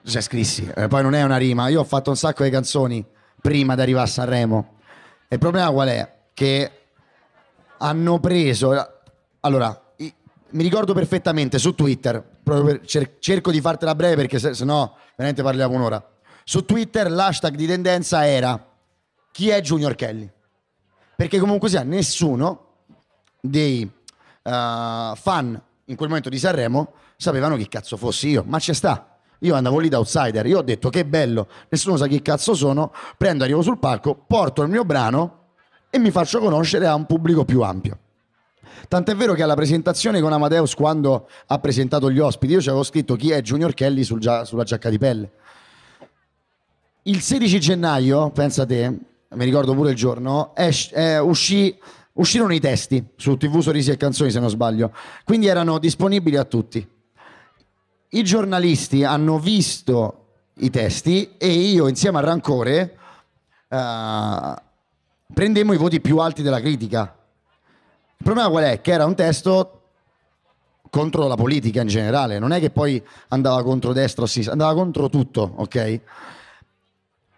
Speaker 2: Cioè, scrissi, eh, poi non è una rima. Io ho fatto un sacco di canzoni prima di arrivare a Sanremo. il problema qual è? Che hanno preso. Allora, mi ricordo perfettamente su Twitter cer- cerco di fartela breve perché se, se no veramente parliamo un'ora. Su Twitter l'hashtag di tendenza era chi è Junior Kelly? Perché comunque sia nessuno dei uh, fan in quel momento di Sanremo sapevano chi cazzo fossi io, ma c'è sta. Io andavo lì da outsider, io ho detto che bello, nessuno sa chi cazzo sono, prendo, arrivo sul palco, porto il mio brano e mi faccio conoscere a un pubblico più ampio. Tant'è vero che alla presentazione con Amadeus, quando ha presentato gli ospiti, io ci avevo scritto chi è Junior Kelly sul gia- sulla giacca di pelle. Il 16 gennaio, pensa te, mi ricordo pure il giorno, es- eh, uscì, uscirono i testi su TV Sorrisi e Canzoni, se non sbaglio. Quindi erano disponibili a tutti. I giornalisti hanno visto i testi e io insieme a Rancore eh, prendemmo i voti più alti della critica il problema qual è? Che era un testo contro la politica in generale, non è che poi andava contro destra o sinistra, andava contro tutto, ok?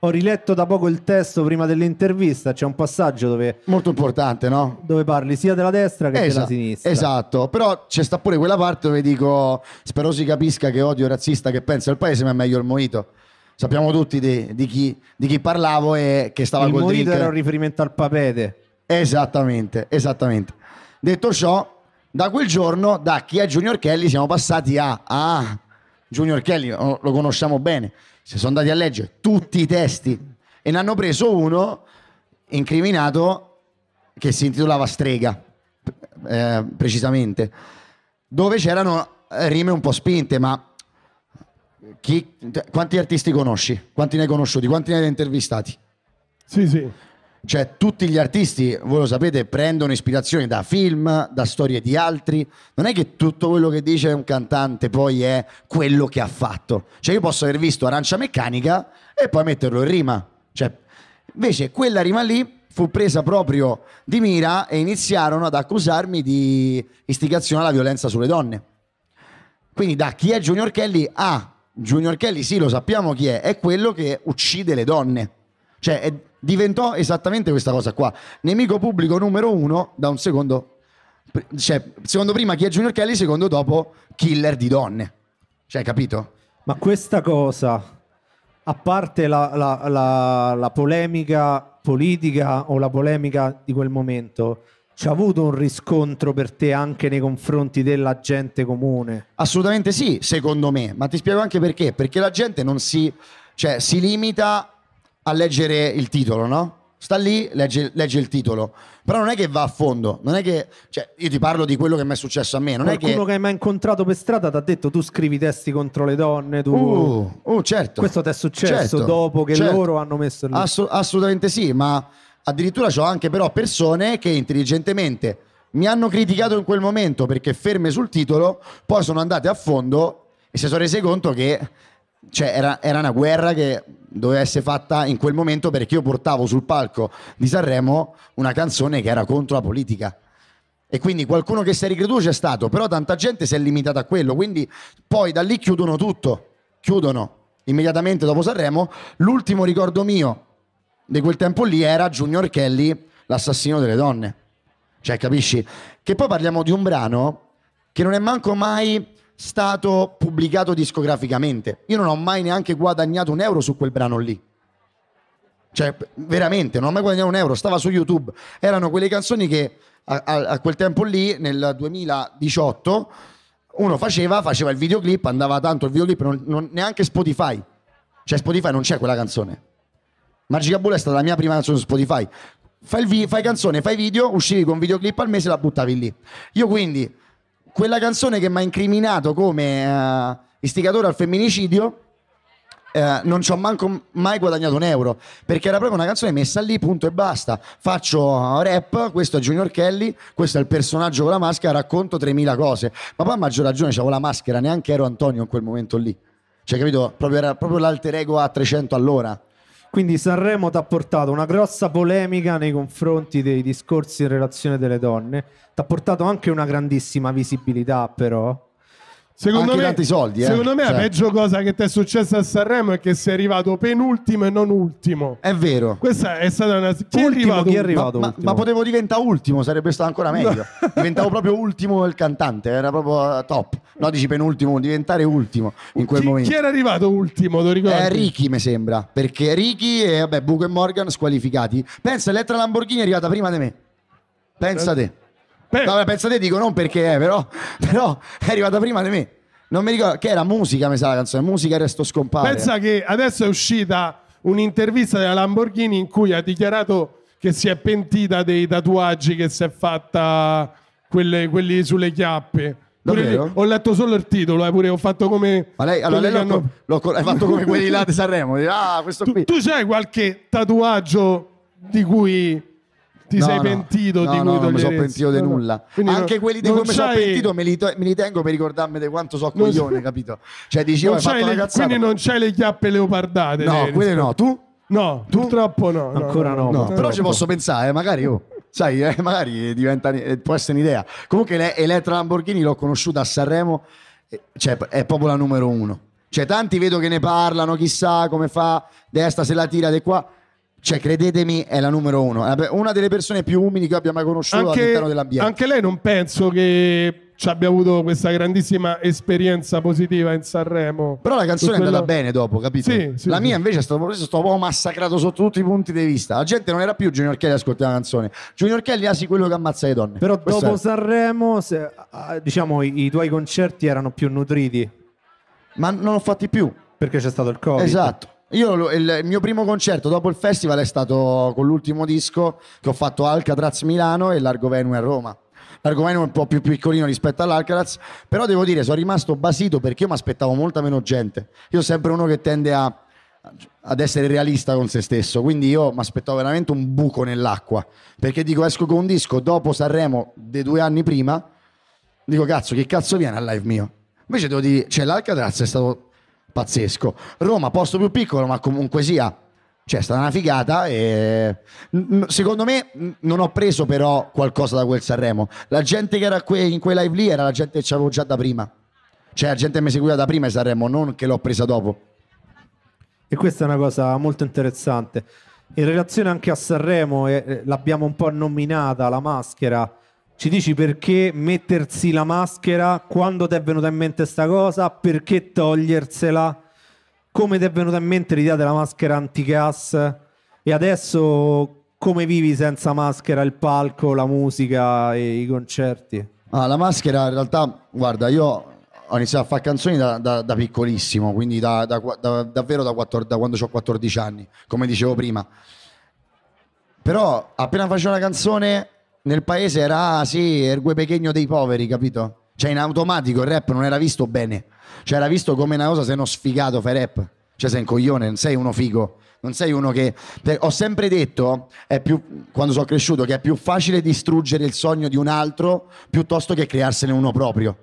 Speaker 3: Ho riletto da poco il testo prima dell'intervista, c'è un passaggio dove... Molto
Speaker 2: importante, no? Dove parli sia della destra che esatto, della sinistra. Esatto, però c'è sta pure quella parte dove dico, spero si capisca che odio razzista che pensa il paese, ma è meglio il moito. Sappiamo tutti di, di, chi, di chi, parlavo e che stava il col Il moito era un riferimento al papete. Esattamente, esattamente. Detto ciò, da quel giorno, da chi è Junior Kelly, siamo passati a, a Junior Kelly, lo conosciamo bene, si sono andati a leggere tutti i testi e ne hanno preso uno incriminato che si intitolava Strega, eh, precisamente, dove c'erano rime un po' spinte, ma chi, quanti artisti conosci? Quanti ne hai conosciuti? Quanti ne hai intervistati? Sì, sì. Cioè, tutti gli artisti, voi lo sapete, prendono ispirazione da film, da storie di altri. Non è che tutto quello che dice un cantante poi è quello che ha fatto. Cioè, io posso aver visto Arancia Meccanica e poi metterlo in rima. Cioè, invece, quella rima lì fu presa proprio di mira e iniziarono ad accusarmi di istigazione alla violenza sulle donne. Quindi da chi è Junior Kelly a ah, Junior Kelly, sì, lo sappiamo chi è, è quello che uccide le donne. Cioè, è, diventò esattamente questa cosa qua. Nemico pubblico numero uno da un secondo, cioè secondo prima chi è Junior Kelly, secondo dopo killer di donne. Cioè, capito? Ma questa cosa, a
Speaker 3: parte la, la, la, la polemica politica o la polemica di quel momento, ci ha avuto un riscontro per te anche nei confronti della gente
Speaker 2: comune? Assolutamente sì, secondo me, ma ti spiego anche perché, perché la gente non si, cioè, si limita a leggere il titolo, no? Sta lì, legge, legge, il titolo. Però non è che va a fondo, non è che... Cioè, io ti parlo di quello che mi è successo a me. Non Qualcuno è che...
Speaker 3: che hai mai incontrato per strada ti ha detto tu scrivi testi contro le donne, tu... Uh, uh certo. Questo ti è successo certo, dopo che certo.
Speaker 2: loro hanno messo... Lì. Assu- assolutamente sì, ma addirittura ho anche però persone che intelligentemente mi hanno criticato in quel momento perché ferme sul titolo, poi sono andate a fondo e si sono rese conto che cioè era, era, una guerra che doveva essere fatta in quel momento perché io portavo sul palco di Sanremo una canzone che era contro la politica. E quindi qualcuno che si è ricreduto c'è stato, però tanta gente si è limitata a quello, quindi poi da lì chiudono tutto, chiudono immediatamente dopo Sanremo. L'ultimo ricordo mio di quel tempo lì era Junior Kelly, l'assassino delle donne. Cioè, capisci? Che poi parliamo di un brano che non è manco mai stato pubblicato discograficamente. Io non ho mai neanche guadagnato un euro su quel brano lì. Cioè, veramente, non ho mai guadagnato un euro, stava su YouTube. Erano quelle canzoni che a, a, a quel tempo lì, nel 2018, uno faceva, faceva il videoclip, andava tanto il videoclip, non, non, neanche Spotify. Cioè, Spotify non c'è quella canzone. Magica Bull è stata la mia prima canzone su Spotify. Fai, vi- fai canzone, fai video, uscivi con un videoclip al mese e la buttavi lì. Io quindi quella canzone che mi ha incriminato come uh, istigatore al femminicidio. Eh, non ci ho manco mai guadagnato un euro perché era proprio una canzone messa lì punto e basta faccio rap questo è Junior Kelly questo è il personaggio con la maschera racconto 3000 cose ma poi a maggior ragione c'avevo la maschera neanche ero Antonio in quel momento lì cioè capito proprio era proprio l'alter ego a 300 all'ora quindi Sanremo ti ha portato una grossa polemica nei confronti dei
Speaker 3: discorsi in relazione delle donne, ti ha portato anche una grandissima visibilità però Secondo Anche me, tanti soldi. Eh? Secondo me cioè. la peggio
Speaker 1: cosa che ti è successa a Sanremo è che sei arrivato
Speaker 2: penultimo e non ultimo. È vero. Questa
Speaker 1: è stata una... Chi ultimo, è arrivato? Chi è arrivato ma, ma, ma, potevo
Speaker 2: diventare ultimo, sarebbe stato ancora meglio. No. Diventavo proprio ultimo il cantante, era proprio eh, top. No, dici penultimo, diventare ultimo in quel chi, momento. Chi era arrivato ultimo, lo ricordi? Eh, Ricky mi sembra, perché Ricky e vabbè, Buco e Morgan squalificati. Pensa, Elettra Lamborghini è arrivata prima di me. Pensa a te. Beh. No, pensate, dico non perché è, eh, però, *laughs* però è arrivata prima di me. Non mi ricordo che era musica, mi sa la canzone, musica resto scompare. Pensa che adesso è
Speaker 1: uscita un'intervista della Lamborghini in cui ha dichiarato che si è pentita dei tatuaggi che si è fatta quelle, quelli sulle chiappe. Davvero? ho letto solo il titolo, eh, pure ho fatto come. Ma lei, allora, lei l'ho, hanno... l'ho, l'ho, fatto come quelli là di Sanremo. Di, ah, tu, qui. tu c'hai qualche tatuaggio di cui
Speaker 2: ti no, sei no, pentito no, di cui no, non mi sono pentito di nulla Quindi anche non, quelli di cui mi sono pentito me li, me li, tengo per ricordarmi di quanto so coglione capito cioè dicevo oh,
Speaker 1: quindi non c'hai le chiappe leopardate no quelle no
Speaker 2: tu? no purtroppo no ancora no, però ci posso pensare eh, magari io oh. sai, eh, magari diventa, eh, può essere un'idea. Comunque, Elettra Lamborghini l'ho conosciuta a Sanremo, eh, cioè, è proprio la numero uno. Cioè, tanti vedo che ne parlano, chissà come fa, destra se la tira di qua. Cioè, credetemi, è la numero uno. Una delle persone più umili che abbia mai conosciuto anche, all'interno dell'ambiente.
Speaker 1: Anche lei non penso che ci abbia avuto questa grandissima esperienza positiva in Sanremo. Però la canzone quello... è andata bene
Speaker 2: dopo, capito? Sì, sì, la mia invece è stato, è stato un po' massacrato sotto tutti i punti di vista. La gente non era più Junior Kelly a ascoltare la canzone. Junior Kelly asi ah quello che ammazza le donne. Però Questo dopo è.
Speaker 3: Sanremo, se,
Speaker 2: ah, diciamo, i, i tuoi concerti erano più nutriti. Ma non ho fatti più. Perché c'è stato il Covid. Esatto. Io il, mio primo concerto dopo il festival è stato con l'ultimo disco che ho fatto Alcatraz Milano e Largo Venue a Roma. Largo Venue è un po' più piccolino rispetto all'Alcatraz, però devo dire sono rimasto basito perché io mi aspettavo molta meno gente. Io sono sempre uno che tende a, ad essere realista con se stesso, quindi io mi aspettavo veramente un buco nell'acqua, perché dico esco con un disco dopo Sanremo dei due anni prima, dico cazzo che cazzo viene al live mio? Invece devo dire, cioè l'Alcatraz è stato pazzesco. Roma, posto più piccolo, ma comunque sia. Cioè, è stata una figata. E... Secondo me non ho preso però qualcosa da quel Sanremo. La gente che era in quei live lì era la gente che avevo già da prima. Cioè, la gente che mi seguiva da prima in Sanremo, non che l'ho presa dopo. E questa è una
Speaker 3: cosa molto interessante. In relazione anche a Sanremo, eh, l'abbiamo un po' nominata la maschera ci dici perché mettersi la maschera, quando ti è venuta in mente questa cosa, perché togliersela, come ti è venuta in mente l'idea della maschera antigas e adesso come vivi senza maschera il palco,
Speaker 2: la musica e i concerti? Ah, la maschera in realtà, guarda, io ho iniziato a fare canzoni da, da, da piccolissimo, quindi da, davvero da, 14, quando ho 14 anni, come dicevo prima. Però appena facevo una canzone nel paese era sì, ergue pechegno dei poveri, capito? Cioè in automatico il rap non era visto bene, cioè era visto come una cosa se non sfigato fai rap, cioè sei un coglione, non sei uno figo, non sei uno che... Ho sempre detto, più, quando sono cresciuto, che è più facile distruggere il sogno di un altro piuttosto che crearsene uno proprio.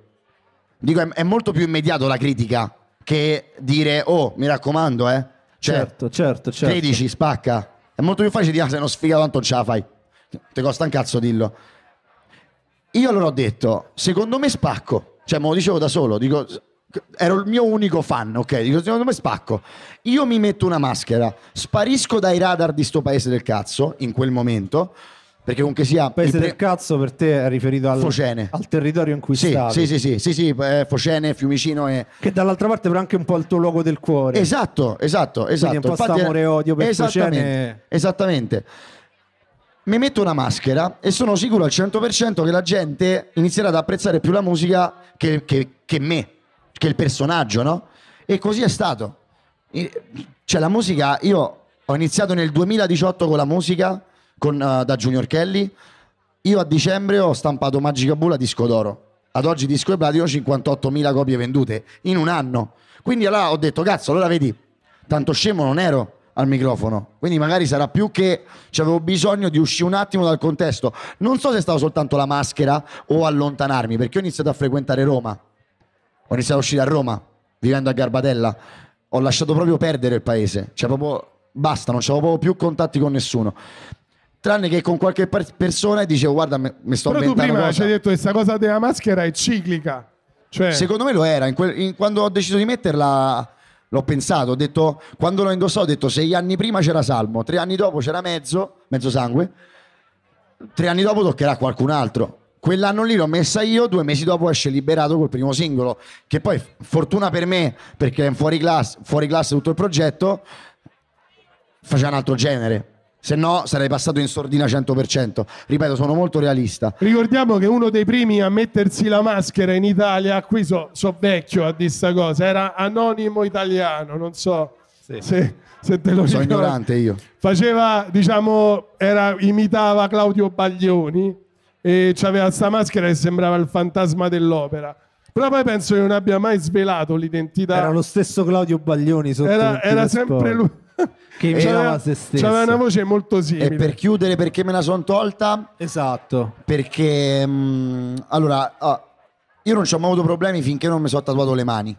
Speaker 2: Dico, è, è molto più immediato la critica che dire, oh, mi raccomando, eh. Cioè, certo, certo, certo. 13, spacca. È molto più facile dire, ah, se non sfigato tanto non ce la fai. Ti costa un cazzo dillo. Io allora ho detto, secondo me spacco. Cioè, me lo dicevo da solo, dico, ero il mio unico fan, ok? Dico, secondo me spacco. Io mi metto una maschera, sparisco dai radar di sto paese del cazzo, in quel momento, perché comunque sia... Paese pre- del cazzo per te è riferito al, al territorio in cui sì, stavi. Sì, sì, sì, sì, sì Focene, Fiumicino e... Che dall'altra parte però anche un po' il tuo luogo del cuore. Esatto, esatto, esatto. Quindi un po' Infatti, amore e odio per Focene. Esattamente mi metto una maschera e sono sicuro al 100% che la gente inizierà ad apprezzare più la musica che, che, che me, che il personaggio, no? E così è stato. Cioè la musica, io ho iniziato nel 2018 con la musica con, uh, da Junior Kelly, io a dicembre ho stampato Magica Bulla Disco d'Oro, ad oggi Disco e Platino 58.000 copie vendute in un anno. Quindi allora ho detto, cazzo, allora vedi, tanto scemo non ero al microfono. Quindi magari sarà più che avevo bisogno di uscire un attimo dal contesto. Non so se è stata soltanto la maschera o allontanarmi, perché ho iniziato a frequentare Roma. Ho iniziato a uscire a Roma, vivendo a Garbatella. Ho lasciato proprio perdere il paese. Cioè proprio basta, non avevo più contatti con nessuno. Tranne che con qualche persona e dicevo guarda mi sto Però Ma prima ci hai
Speaker 1: detto che questa cosa della maschera è ciclica.
Speaker 2: Cioè... Secondo me lo era. In quel, in, quando ho deciso di metterla l'ho pensato, ho detto, quando l'ho indossato ho detto sei anni prima c'era Salmo, tre anni dopo c'era Mezzo, Mezzo Sangue, tre anni dopo toccherà a qualcun altro. Quell'anno lì l'ho messa io, due mesi dopo esce Liberato col primo singolo, che poi fortuna per me, perché è fuori classe, fuori classe tutto il progetto, faceva un altro genere, se no sarei passato in sordina 100%. Ripeto, sono molto realista. Ricordiamo che uno dei primi a mettersi la maschera in Italia, qui so,
Speaker 1: so vecchio a di sta cosa, era Anonimo Italiano, non so sì. se, se, te lo so ricordo. Sono ignorante io. Faceva, diciamo, era, imitava Claudio Baglioni e aveva questa maschera che sembrava il fantasma dell'opera. Però poi penso che non abbia mai svelato l'identità. Era lo stesso Claudio Baglioni. Sotto era, era sempre lui
Speaker 2: che c'aveva, se stesso. C'aveva una voce molto simile. E per chiudere, perché me la sono tolta? Esatto. Perché, mh, mm, allora, ah, io non ci ho mai avuto problemi finché non mi sono tatuato le mani.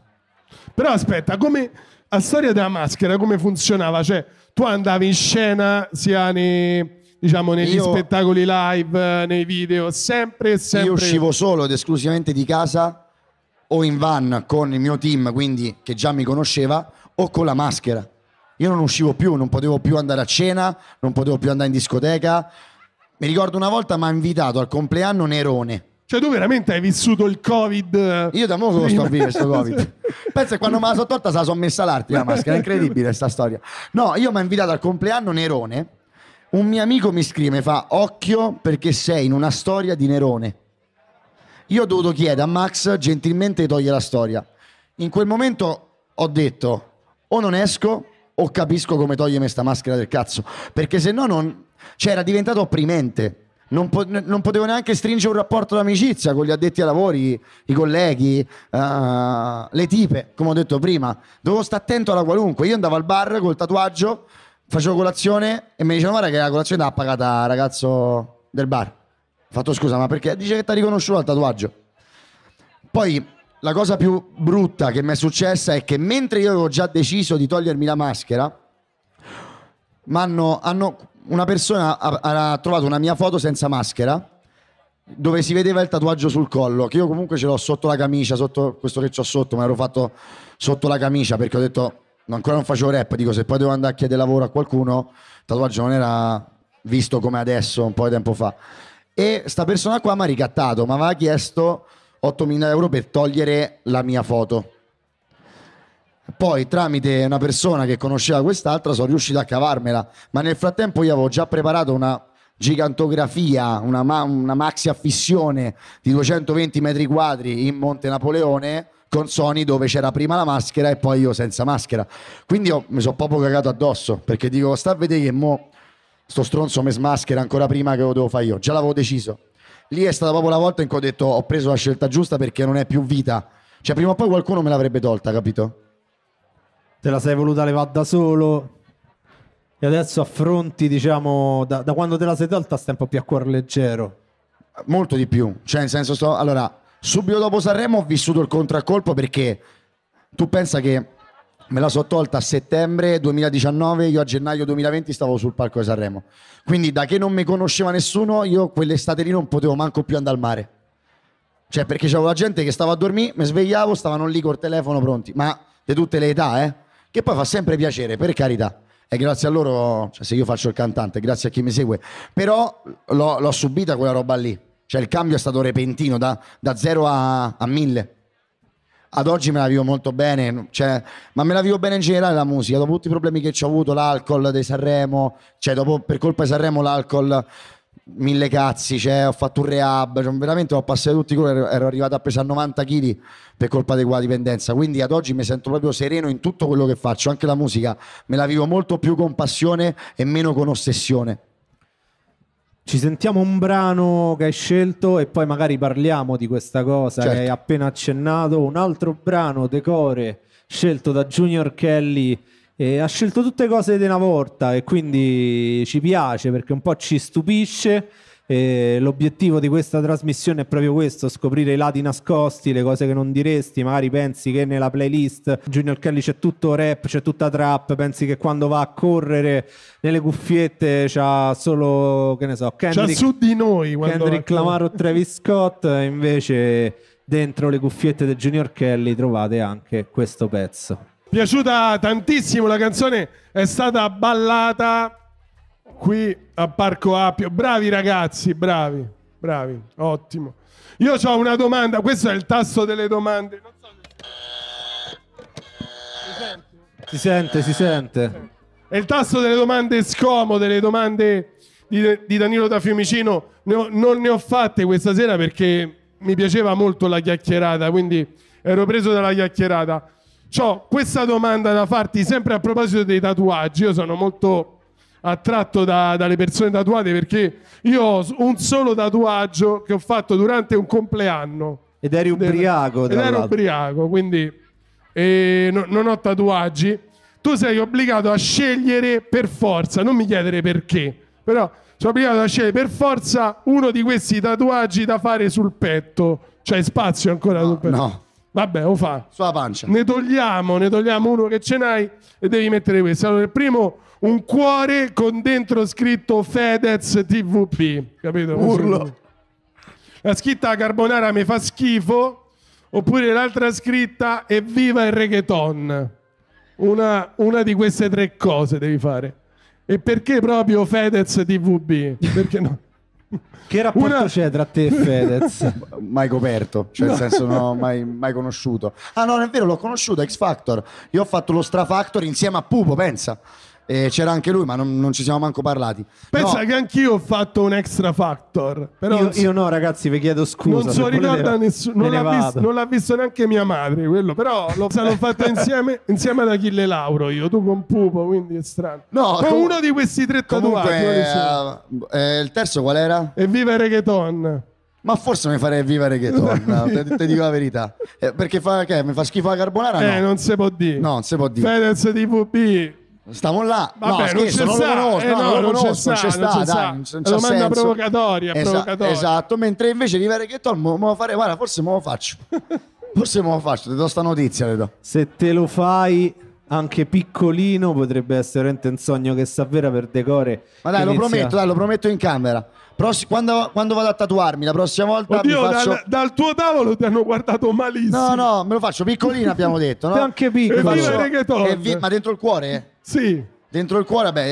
Speaker 2: Però aspetta, come la storia della maschera, come funzionava?
Speaker 1: Cioè, tu andavi in scena sia nei, diciamo, negli io, spettacoli live,
Speaker 2: eh, nei video, sempre, e sempre. Io uscivo solo ed esclusivamente di casa o in van con il mio team, quindi che già mi conosceva, o con la maschera. Io non uscivo più, non potevo più andare a cena, non potevo più andare in discoteca. Mi ricordo una volta mi ha invitato al compleanno Nerone. Cioè, tu veramente hai vissuto il Covid? Eh, io da mo' sto a vivere questo Covid. *laughs* Pensa che quando me la sono tolta, se la sono messa l'arti la maschera. È incredibile questa storia. No, io mi ha invitato al compleanno Nerone. Un mio amico mi scrive, fa occhio perché sei in una storia di Nerone. Io ho dovuto chiedere a Max gentilmente di togliere la storia. In quel momento ho detto o non esco o capisco come togliermi questa maschera del cazzo, perché se no non... Cioè era diventato opprimente. Non, po- non, potevo neanche stringere un rapporto d'amicizia con gli addetti ai lavori, i colleghi, uh, le tipe, come ho detto prima. Dovevo stare attento alla qualunque. Io andavo al bar col tatuaggio, facevo colazione e mi dicevano guarda che la colazione l'ha pagata ragazzo del bar. Ho fatto scusa, ma perché? Dice che ti ha riconosciuto al tatuaggio. Poi la cosa più brutta che mi è successa è che mentre io avevo già deciso di togliermi la maschera, hanno, hanno, una persona ha, ha, trovato una mia foto senza maschera dove si vedeva il tatuaggio sul collo, che io comunque ce l'ho sotto la camicia, sotto questo che ho sotto, ma l'ero fatto sotto la camicia perché ho detto ancora non facevo rap, dico se poi devo andare a chiedere lavoro a qualcuno, il tatuaggio non era visto come adesso un po' di tempo fa. E sta persona qua mi ha ricattato, mi aveva chiesto 8.000 euro per togliere la mia foto. Poi tramite una persona che conosceva quest'altra sono riuscito a cavarmela, ma nel frattempo io avevo già preparato una gigantografia, una, ma- una maxi affissione di 220 metri quadri in Monte Napoleone con Sony dove c'era prima la maschera e poi io senza maschera. Quindi io mi sono proprio cagato addosso perché dico sta a vedere che mo sto stronzo mi smaschera ancora prima che lo devo fare io, già l'avevo deciso lì è stata proprio la volta in cui ho detto ho preso la scelta giusta perché non è più vita. Cioè, prima o poi qualcuno me l'avrebbe tolta, capito? Te la sei voluta levare da solo. E adesso affronti, diciamo, da, da quando te la sei tolta stai un po' più a cuore leggero. Molto di più. Cioè, nel senso, sto... Allora, subito dopo Sanremo ho vissuto il contraccolpo perché tu pensa che me la sono tolta a settembre 2019, io a gennaio 2020 stavo sul palco di Sanremo. Quindi da che non mi conosceva nessuno, io quell'estate lì non potevo manco più andare al mare. Cioè perché c'avevo la gente che stava a dormire, mi svegliavo, stavano lì col telefono pronti, ma di tutte le età, eh? Che poi fa sempre piacere, per carità. E grazie a loro, cioè se io faccio il cantante, grazie a chi mi segue, però l'ho, l'ho subita quella roba lì. Cioè il cambio è stato repentino, da, da zero a, a mille ad oggi me la vivo molto bene, cioè, ma me la vivo bene in generale la musica, dopo tutti i problemi che ho avuto, l'alcol di Sanremo, cioè dopo per colpa di Sanremo l'alcol mille cazzi, cioè, ho fatto un rehab, cioè, veramente ho passato tutti i colori, ero arrivato a pesare 90 kg per colpa di quella dipendenza, quindi ad oggi mi sento proprio sereno in tutto quello che faccio, anche la musica, me la vivo molto più con passione e meno con ossessione. Ci sentiamo un brano
Speaker 3: che hai scelto e poi magari parliamo di questa cosa certo. che hai certo. appena accennato. Un altro brano, Decore, scelto da Junior Kelly. E ha scelto tutte cose di una volta e quindi ci piace perché un po' ci stupisce e l'obiettivo di questa trasmissione è proprio questo, scoprire i lati nascosti, le cose che non diresti, magari pensi che nella playlist Junior Kelly c'è tutto rap, c'è tutta trap, pensi che quando va a correre nelle cuffiette c'ha solo, che ne so, Kendrick, c'ha su di noi Kendrick Lamar o Travis Scott, invece dentro le cuffiette del Junior Kelly trovate anche questo pezzo.
Speaker 1: Piaciuta tantissimo la canzone, è stata ballata qui a Parco Appio. Bravi ragazzi, bravi, bravi, ottimo. Io ho una domanda, questo è il tasso delle domande. Non so se... Si sente, si sente. È il tasso delle domande scomode, le domande di, di Danilo da Fiumicino. Ne ho, non ne ho fatte questa sera perché mi piaceva molto la chiacchierata, quindi ero preso dalla chiacchierata. Ho questa domanda da farti sempre a proposito dei tatuaggi. Io sono molto attratto da, dalle persone tatuate perché io ho un solo tatuaggio che ho fatto durante un compleanno. Ed eri ubriaco. Ed, ero ubriaco, quindi eh, no, non ho tatuaggi. Tu sei obbligato a scegliere per forza, non mi chiedere perché, però sono obbligato a scegliere per forza uno di questi tatuaggi da fare sul petto. C'è spazio ancora no, sul petto? No. Vabbè, lo fa. Sulla pancia. Ne togliamo, ne togliamo uno che ce n'hai e devi mettere questo. Allora, il primo un cuore con dentro scritto Fedez TVP, capito? Urlo. La scritta carbonara mi fa schifo, oppure l'altra scritta Evviva il reggaeton. Una, una di queste tre cose devi fare. E perché proprio Fedez TVB? Perché no?
Speaker 2: *laughs* Che rapporto Una... c'è tra te e Fedez? *laughs* mai coperto, cioè nel senso non ho *laughs* mai, mai, conosciuto. Ah no, non è vero, l'ho conosciuto, X Factor. Io ho fatto lo Strafactor insieme a Pupo, pensa eh, c'era anche lui, ma non, non, ci siamo manco parlati. Pensa
Speaker 1: no. che anch'io ho fatto un extra factor. Però io, io no, ragazzi, vi chiedo scusa. Non so ricorda nessuno, non, non, l'ha visto neanche mia madre, quello, però l'ho, *laughs* l'ho fatto insieme, insieme, ad Achille Lauro. Io, tu con Pupo, quindi è strano.
Speaker 2: No, è com- uno di questi tre tatuaggi. Comunque, eh, eh, il terzo qual era? Evviva reggaeton. Ma forse mi farei viva reggaeton, *laughs* ti dico la verità. Eh, perché fa, che, mi fa schifo la carbonara? Eh, no. Eh, non si può dire. No, non si può dire. Fedez di VB Stiamo là. Vabbè, no, scherzo, non, non lo conosco, eh, no, non, non conosco, non c'è sta, non c'è sta, dai, non c'è domanda senso. provocatoria, Esa- provocatoria. Esatto, mentre invece di reggaeton me lo fare, guarda, forse me lo faccio. *laughs* forse me lo faccio, ti
Speaker 3: do sta notizia, le do. Se te lo fai anche piccolino potrebbe essere un
Speaker 2: sogno che si avvera per decore. Ma dai, lo prometto, dai, lo prometto in camera. Prossi- quando, quando, vado a tatuarmi la prossima volta Oddio, faccio... dal, dal, tuo tavolo ti hanno guardato malissimo no no me lo faccio piccolina abbiamo detto no? anche piccola faccio... eh, vi... ma dentro il cuore? sì dentro il cuore beh è,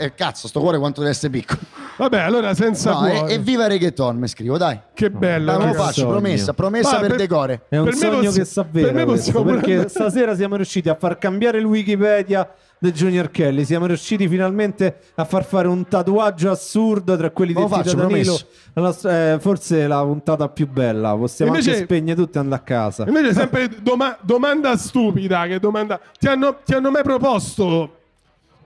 Speaker 2: eh, eh, cazzo sto cuore quanto deve essere piccolo Vabbè, allora senza no, cuore. E, evviva reggaeton, mi scrivo, dai. Che bello. Dai, che faccio, promessa, promessa Ma per, per Decore. È un per sogno possi- che s'avvera per questo, perché
Speaker 3: stasera siamo riusciti a far cambiare il Wikipedia del Junior Kelly. Siamo riusciti finalmente a far fare un tatuaggio assurdo tra quelli di Tito Danilo. La eh, forse la puntata più bella. Possiamo invece, anche spegnere tutto e andare a casa. Invece,
Speaker 1: sempre doma- domanda stupida: che domanda... Ti hanno, ti hanno mai proposto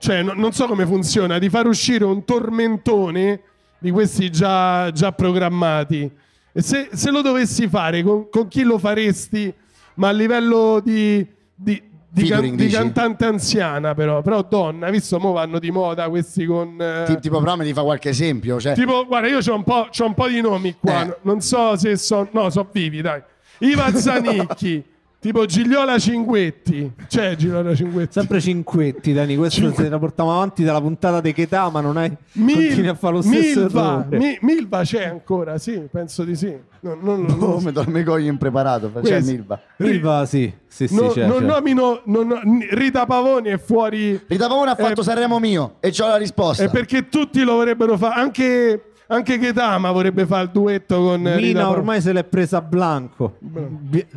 Speaker 1: cioè, no, non so come funziona, di far uscire un tormentone di questi già, già programmati. E se, se, lo dovessi fare, con, con, chi lo faresti? Ma a livello di, di, di, can, di cantante anziana, però, però donna, visto che vanno di moda questi con. Eh... Tipo, tipo però
Speaker 2: mi fa qualche esempio.
Speaker 1: Cioè... Tipo, guarda, io ho un, un, po', di nomi qua. Eh. Non so se sono. No, sono vivi, dai. Ivan *laughs* Zanicchi tipo Gigliola Cinquetti. C'è Gigliola Cinquetti. Sempre Cinquetti, Dani. Questo Cinque... se la portiamo
Speaker 3: avanti dalla puntata di Chetà, ma non è. Mil... Continui a fare lo stesso Milva. Mi,
Speaker 1: Milva c'è ancora, sì, penso di sì. No, non, non, Come non... mi coglie impreparato, c'è Milva. Milva,
Speaker 3: sì. Sì,
Speaker 1: sì, no, c'è, non c'è. nomino non, Rita Pavoni è fuori. Rita Pavoni ha fatto eh, Sanremo mio e ho la risposta. È perché tutti lo vorrebbero fare, anche anche Ghetama vorrebbe fare il duetto con Mina Rita ormai se l'è presa Blanco. Blanco.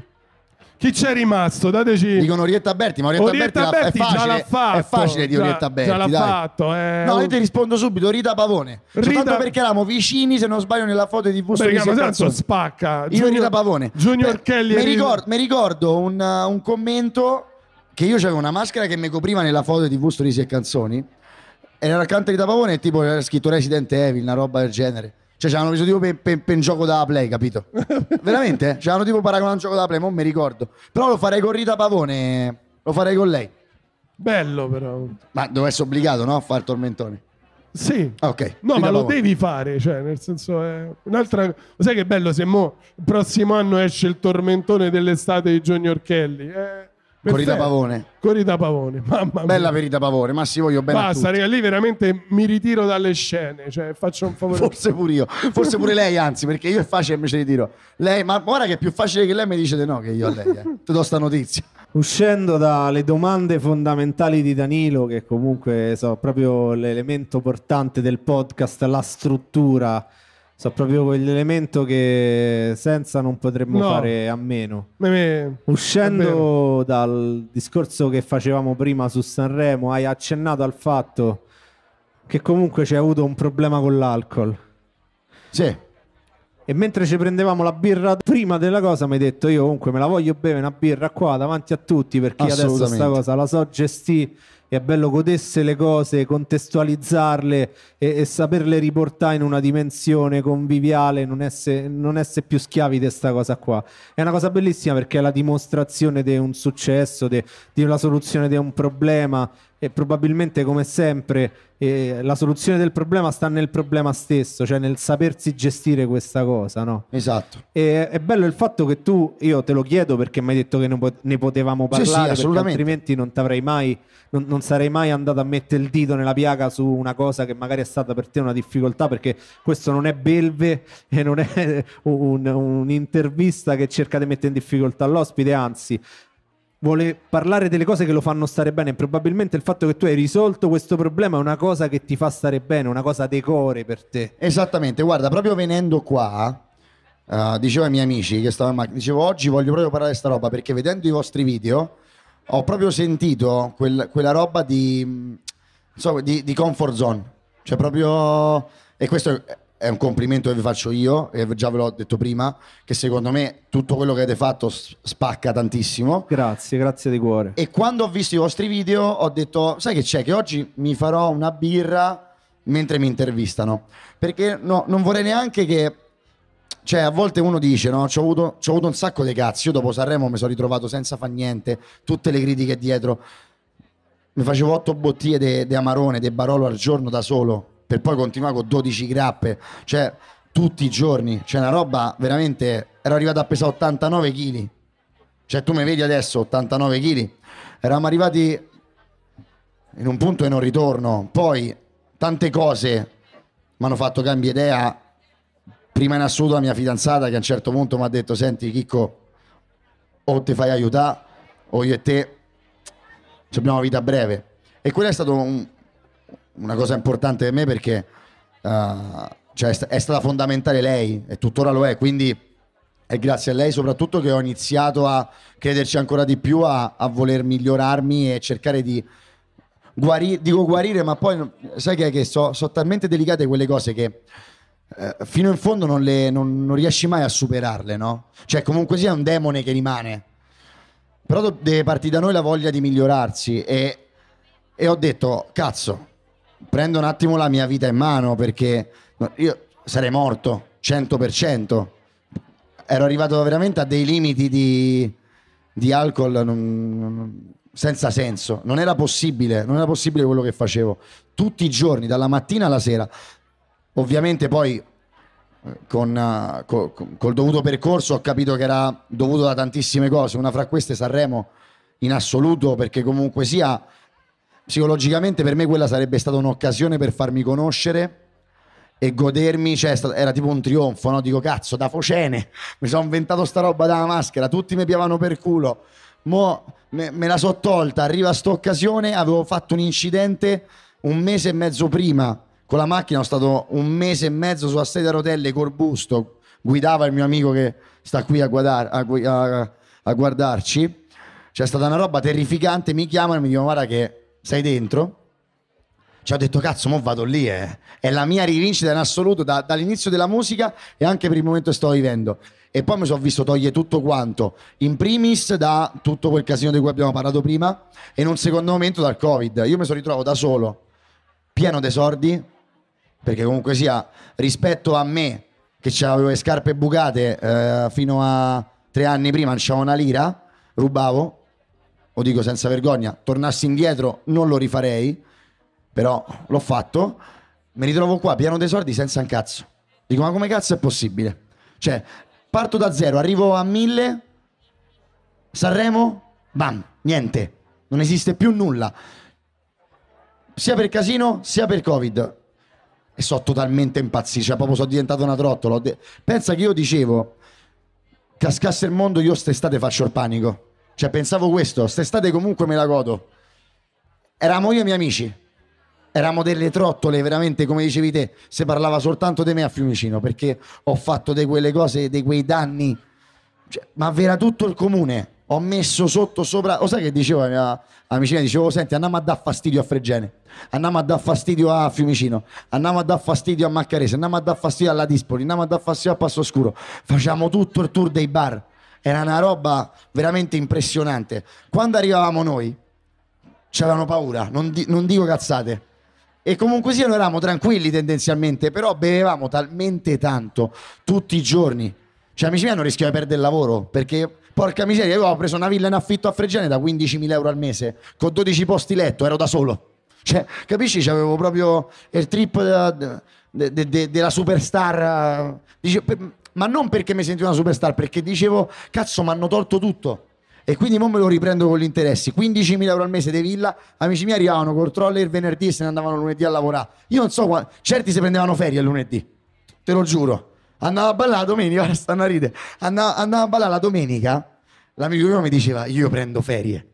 Speaker 1: Chi c'è
Speaker 2: rimasto? Dateci. Dicono Orietta Berti, ma Orietta, Orietta Berti, Berti, è facile, già l'ha fatto. È facile di Orietta Berti. Già l'ha dai. fatto. Eh. No, io ti rispondo subito. Rita Pavone. Rita... Soltanto perché eravamo vicini, se non sbaglio, nella foto di Busto. Perché tanto spacca. Junior, Rita Pavone. Junior Beh, Kelly. Mi ricordo, mi ricordo un, uh, un, commento che io avevo una maschera che mi copriva nella foto di Busto Risi e Canzoni. era accanto a Rita Pavone, tipo era scritto Resident Evil, una roba del genere. Cioè, c'erano preso tipo per, per, per un gioco da play, capito? *laughs* Veramente? Eh? C'erano tipo paragonato un gioco da play, non mi ricordo. Però lo farei con Rita Pavone, lo farei con lei. Bello però. Ma deve essere obbligato, no? A fare il tormentone. Sì. Ah, ok. No, Rita ma Pavone. lo devi fare, cioè, nel senso è
Speaker 1: un'altra Lo sai che bello se mo il prossimo anno esce il tormentone dell'estate di Junior Kelly. Eh
Speaker 2: Corita Pavone.
Speaker 1: Corita Pavone, mamma
Speaker 2: mia. Bella verità Pavone, ma si voglio bene. Basta, raga, lì veramente mi ritiro dalle scene, cioè faccio un favore. Forse pure io, forse pure lei, anzi, perché io è facile invece ritiro. Lei, ma guarda che è più facile che lei mi dice di no che io a lei. Eh. *laughs* Ti do sta notizia. Uscendo dalle domande fondamentali di Danilo, che comunque so
Speaker 3: proprio l'elemento portante del podcast, la struttura So proprio quell'elemento che senza non potremmo no. fare a meno. Me, Uscendo dal discorso che facevamo prima su Sanremo, hai accennato al fatto che comunque c'è avuto un problema con l'alcol. Sì. E mentre ci prendevamo la birra prima della cosa, mi hai detto io comunque me la voglio bere una birra qua davanti a tutti perché adesso questa cosa la so gestire è bello godesse le cose, contestualizzarle e, e saperle riportare in una dimensione conviviale, non essere, non più schiavi di questa cosa qua. È una cosa bellissima perché è la dimostrazione di un successo, di una soluzione di un problema e probabilmente come sempre eh, la soluzione del problema sta nel problema stesso, cioè nel sapersi gestire questa cosa, no? Esatto. E, è bello il fatto che tu, io te lo chiedo perché mi hai detto che ne potevamo parlare, sì, sì, altrimenti non, mai, non, non sarei mai andato a mettere il dito nella piaga su una cosa che magari è stata per te una difficoltà, perché questo non è belve e non è *laughs* un'intervista che cerca di mettere in difficoltà l'ospite, anzi vuole parlare delle cose che lo fanno stare bene. Probabilmente il fatto che tu hai risolto questo problema
Speaker 2: è una cosa che ti fa stare bene, una cosa decore per te. Esattamente, guarda, proprio venendo qua, uh, dicevo ai miei amici che stavano in macchina, dicevo oggi voglio proprio parlare di questa roba perché vedendo i vostri video ho proprio sentito quel, quella roba di, mm, so, di, di comfort zone. Cioè proprio... E questo è un complimento che vi faccio io, e già ve l'ho detto prima, che secondo me tutto quello che avete fatto spacca tantissimo. Grazie, grazie di cuore. E quando ho visto i vostri video ho detto, sai che c'è, che oggi mi farò una birra mentre mi intervistano, perché no, non vorrei neanche che... Cioè, a volte uno dice, no, ci ho avuto, avuto un sacco di cazzi, io dopo Sanremo mi sono ritrovato senza fa niente, tutte le critiche dietro mi facevo otto bottiglie di Amarone, di Barolo al giorno da solo per poi continuare con 12 grappe, cioè tutti i giorni, cioè una roba veramente, ero arrivato a pesare 89 kg, cioè tu mi vedi adesso 89 kg, eravamo arrivati in un punto e non ritorno, poi tante cose mi hanno fatto cambiare idea, prima in assoluto la mia fidanzata che a un certo punto mi ha detto senti Chicco o ti fai aiutare o io e te abbiamo una vita breve e quello è stato un, una cosa importante per me perché uh, cioè è stata fondamentale lei e tuttora lo è, quindi è grazie a lei soprattutto che ho iniziato a crederci ancora di più, a, a voler migliorarmi e cercare di guarire, dico guarire, ma poi sai che, che sono so talmente delicate quelle cose che eh, fino in fondo non, le, non, non, riesci mai a superarle, no? Cioè comunque sia un demone che rimane, però deve partire da noi la voglia di migliorarsi e, e ho detto, cazzo, prendo un attimo la mia vita in mano perché io sarei morto 100%. Ero arrivato veramente a dei limiti di, di alcol non, senza senso. Non era possibile, non era possibile quello che facevo tutti i giorni, dalla mattina alla sera. Ovviamente poi eh, con, eh, col, col dovuto percorso ho capito che era dovuto da tantissime cose, una fra queste Sanremo in assoluto perché comunque sia psicologicamente per me quella sarebbe stata un'occasione per farmi conoscere e godermi, cioè era tipo un trionfo, no? Dico cazzo, da Focene, mi sono inventato sta roba dalla maschera, tutti mi piavano per culo, mo me, me la so tolta, arriva sta occasione, avevo fatto un incidente un mese e mezzo prima con la macchina, ho stato un mese e mezzo sulla sedia a rotelle, corbusto, guidava il mio amico che sta qui a, guardar, a, a, a guardarci, c'è cioè, stata una roba terrificante, mi chiamano e mi dicono guarda che sei dentro? Ci ho detto, cazzo, mo vado lì, eh. è la mia rivincita in assoluto da, dall'inizio della musica e anche per il momento che sto vivendo. E poi mi sono visto togliere tutto quanto, in primis da tutto quel casino di cui abbiamo parlato prima e in un secondo momento dal Covid. Io mi sono ritrovato da solo, pieno di sordi, perché comunque sia, rispetto a me, che avevo le scarpe bucate eh, fino a tre anni prima, non c'avevo una lira, rubavo, lo dico senza vergogna, tornassi indietro non lo rifarei, però l'ho fatto, mi ritrovo qua piano dei soldi senza un cazzo. Dico, ma come cazzo è possibile? Cioè, parto da zero, arrivo a mille, Sanremo, bam, niente, non esiste più nulla, sia per casino sia per Covid. E sono totalmente impazzito, cioè proprio sono diventato una trottola. Pensa che io dicevo, cascasse il mondo, io st'estate faccio il panico cioè, pensavo questo, quest'estate comunque me la godo. Eravamo io e i miei amici. Eravamo delle trottole, veramente, come dicevi te, se parlava soltanto di me a Fiumicino, perché ho fatto di quelle cose, di quei danni. Cioè, ma vera tutto il comune. Ho messo sotto, sopra. Lo sai che dicevo la mia amicina? Dicevo, senti, andiamo a dar fastidio a Fregene, andiamo a dar fastidio a Fiumicino, andiamo a dar fastidio a Maccarese, andiamo a dar fastidio alla Dispoli, andiamo a dar fastidio a Passo Scuro. Facciamo tutto il tour dei bar era una roba veramente impressionante. Quando arrivavamo noi, c'avevano paura, non, di, non dico cazzate. E comunque sì, noi eravamo tranquilli tendenzialmente, però bevevamo talmente tanto tutti i giorni. Cioè, amici miei non rischiava di perdere il lavoro, perché porca miseria, io avevo preso una villa in affitto a Fregene da 15.000 euro al mese, con 12 posti letto, ero da solo. Cioè, capisci? C'avevo proprio il trip della, eh, de, de, de, superstar. Eh, dice, ma non perché mi sentivo una superstar, perché dicevo, cazzo, mi hanno tolto tutto. E quindi non me lo riprendo con gli interessi. 15.000 euro al mese di villa, amici miei arrivavano col troller venerdì e se ne andavano lunedì a lavorare. Io non so, quanti... certi si prendevano ferie il lunedì, te lo giuro. Andava a ballare la domenica, *laughs* stanno a ridere, andava, andava a ballare la domenica, l'amico mio mi diceva, io prendo ferie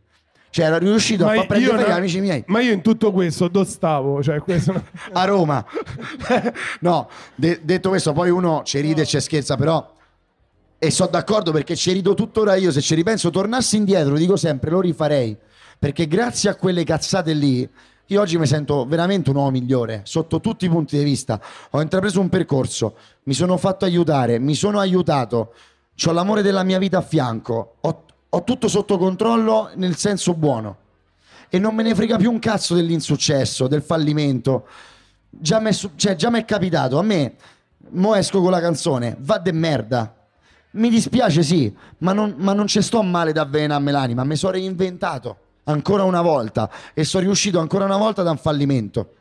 Speaker 2: cioè ero riuscito ma a far prendere no, gli amici miei. Ma io in tutto questo dove stavo? Cioè, questo... *laughs* a Roma. *laughs* no, de- detto questo, poi uno ci ride e ci scherza, però... E sono d'accordo perché ci rido tuttora io, se ci ripenso, tornassi indietro, dico sempre, lo rifarei. Perché grazie a quelle cazzate lì, io oggi mi sento veramente un uomo migliore, sotto tutti i punti di vista. Ho intrapreso un percorso, mi sono fatto aiutare, mi sono aiutato, ho l'amore della mia vita a fianco, ho, ho tutto sotto controllo nel senso buono e non me ne frega più un cazzo dell'insuccesso, del fallimento. Già mi cioè, è capitato, a me, mo esco con la canzone, va de merda. Mi dispiace sì, ma non, ma non ci sto male da avvelenarmi l'anima, mi sono reinventato ancora una volta e sono riuscito ancora una volta da un fallimento.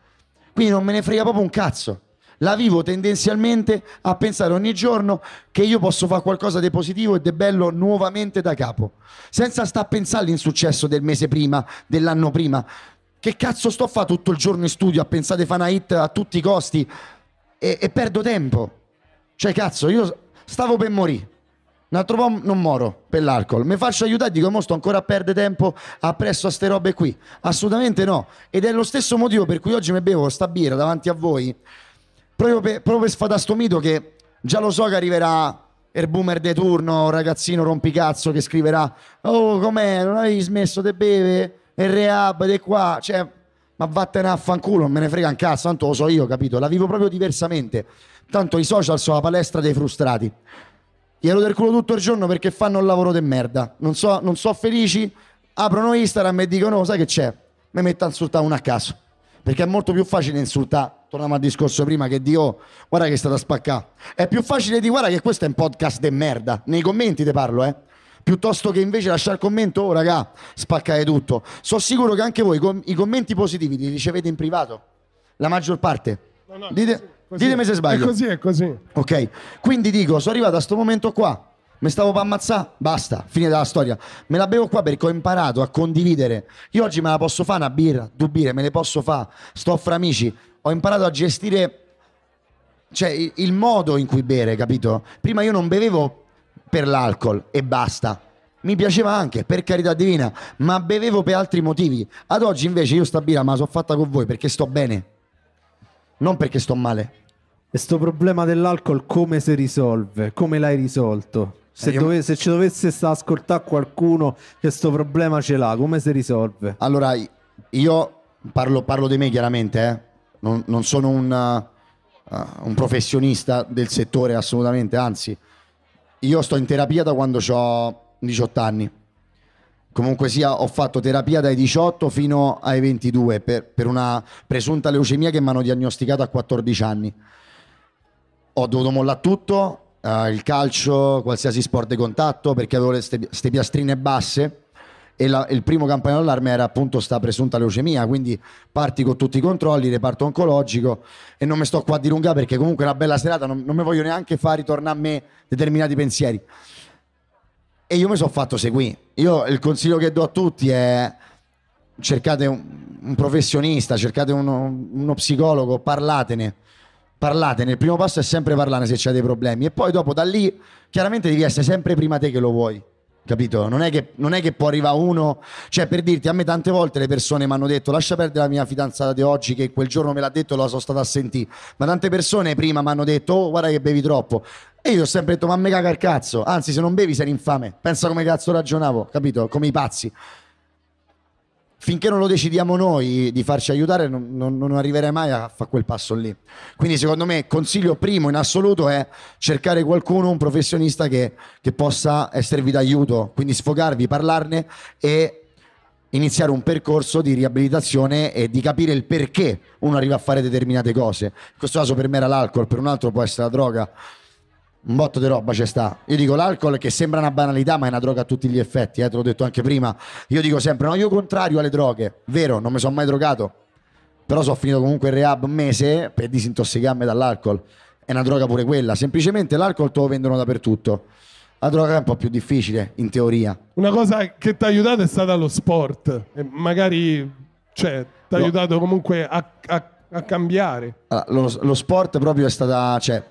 Speaker 2: Quindi non me ne frega proprio un cazzo la vivo tendenzialmente a pensare ogni giorno che io posso fare qualcosa di positivo e di bello nuovamente da capo, senza sta a pensare all'insuccesso del mese prima, dell'anno prima. Che cazzo sto a fare tutto il giorno in studio a pensare di fare una hit a tutti i costi e, e perdo tempo? Cioè, cazzo, io stavo per morire. Un altro po' non moro per l'alcol. Mi faccio aiutare e dico, mo sto ancora a perdere tempo appresso a ste robe qui. Assolutamente no. Ed è lo stesso motivo per cui oggi mi bevo sta birra davanti a voi proprio per, proprio per sfatare sto mito che già lo so che arriverà il boomer de turno, un ragazzino rompicazzo che scriverà oh com'è, non avevi smesso di beve? il rehab di qua, cioè ma vattene a fanculo, non me ne frega un cazzo, tanto lo so io, capito? La vivo proprio diversamente. Tanto i social sono la palestra dei frustrati. Glielo del culo tutto il giorno perché fanno un lavoro de merda. Non so, non so felici, aprono Instagram e dicono, oh, sai che c'è? Mi metto a insultare uno a caso. Perché è molto più facile insultare torniamo al discorso prima che Dio, guarda che è stata spaccata. È più facile di guarda che questo è un podcast de merda. Nei commenti te parlo, eh. Piuttosto che invece lasciare il commento, oh raga, spaccate tutto. Sono sicuro che anche voi com- i commenti positivi li ricevete in privato. La maggior parte. No, no, Dite, così, così ditemi se sbaglio. È così, è così. Ok, quindi dico, sono arrivato a questo momento qua. Mi stavo per ammazzare, basta, fine della storia. Me la bevo qua perché ho imparato a condividere. Io oggi me la posso fare una birra, due birre, me le posso fare. Sto fra amici, ho imparato a gestire cioè, il modo in cui bere, capito? Prima io non bevevo per l'alcol e basta. Mi piaceva anche, per carità divina, ma bevevo per altri motivi. Ad oggi invece io sta birra ma sono fatta con voi perché sto bene, non perché sto male. E sto problema dell'alcol come si risolve?
Speaker 3: Come l'hai risolto? Se, eh, dove, se ci dovesse ascoltare qualcuno che questo
Speaker 2: problema ce l'ha, come si risolve? Allora, io parlo, parlo di me chiaramente, eh? non, non sono un, uh, un, professionista del settore assolutamente, anzi io sto in terapia da quando ho 18 anni. Comunque sia, ho fatto terapia dai 18 fino ai 22 per, per una presunta leucemia che mi hanno diagnosticato a 14 anni. Ho dovuto mollare tutto, uh, il calcio, qualsiasi sport di contatto, perché avevo queste piastrine basse e la, il primo campanello d'allarme era appunto sta presunta leucemia, quindi parti con tutti i controlli, reparto oncologico e non mi sto qua a dilungare perché comunque è una bella serata, non, non mi voglio neanche far ritornare a me determinati pensieri. E io mi sono fatto seguire. Io il consiglio che do a tutti è cercate un, un professionista, cercate uno, uno, psicologo, parlatene. Parlatene, il primo passo è sempre parlare se c'è dei problemi e poi dopo da lì chiaramente devi essere sempre prima te che lo vuoi Capito? Non è, che, non è che può arrivare uno, cioè per dirti, a me tante volte le persone mi hanno detto lascia perdere la mia fidanzata di oggi che quel giorno me l'ha detto e la sono stata a sentire, ma tante persone prima mi hanno detto oh guarda che bevi troppo e io ho sempre detto ma me caga il cazzo, anzi se non bevi sei un infame, pensa come cazzo ragionavo, capito? Come i pazzi finché non lo decidiamo noi di farci aiutare non, non, non arriverai mai a fare quel passo lì. Quindi secondo me consiglio primo in assoluto è cercare qualcuno, un professionista che, che possa esservi d'aiuto, quindi sfogarvi, parlarne e iniziare un percorso di riabilitazione e di capire il perché uno arriva a fare determinate cose. In questo caso per me era l'alcol, per un altro può essere la droga, un botto di roba c'è sta. Io dico l'alcol che sembra una banalità, ma è una droga a tutti gli effetti, eh, te l'ho detto anche prima. Io dico sempre: no, io contrario alle droghe. Vero, non mi sono mai drogato. Però sono finito comunque in rehab un mese per disintossicarmi dall'alcol. È una droga pure quella. Semplicemente l'alcol te lo vendono dappertutto. La droga è un po' più difficile, in teoria. Una cosa che ti ha aiutato
Speaker 1: è stata lo sport. E magari, cioè, ti ha aiutato comunque a, a,
Speaker 2: a cambiare. Allora, lo, lo, sport proprio è stata, cioè,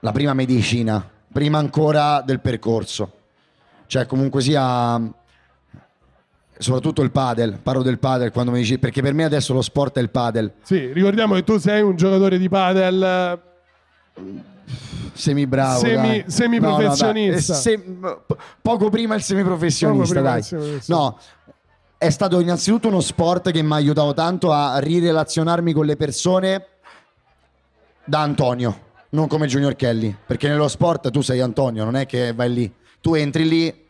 Speaker 2: la prima medicina, prima ancora del percorso. Cioè comunque sia, soprattutto il padel, parlo del padel quando mi dici, perché per me adesso lo sport è il padel. Sì, ricordiamo che tu sei un giocatore di padel semi
Speaker 1: bravo semi, semi professionista no,
Speaker 2: no, eh, se, poco prima il semi professionista dai professionista. no è stato innanzitutto uno sport che mi ha aiutato tanto a rirelazionarmi con le persone da Antonio non come Junior Kelly, perché nello sport tu sei Antonio, non è che vai lì, tu entri lì,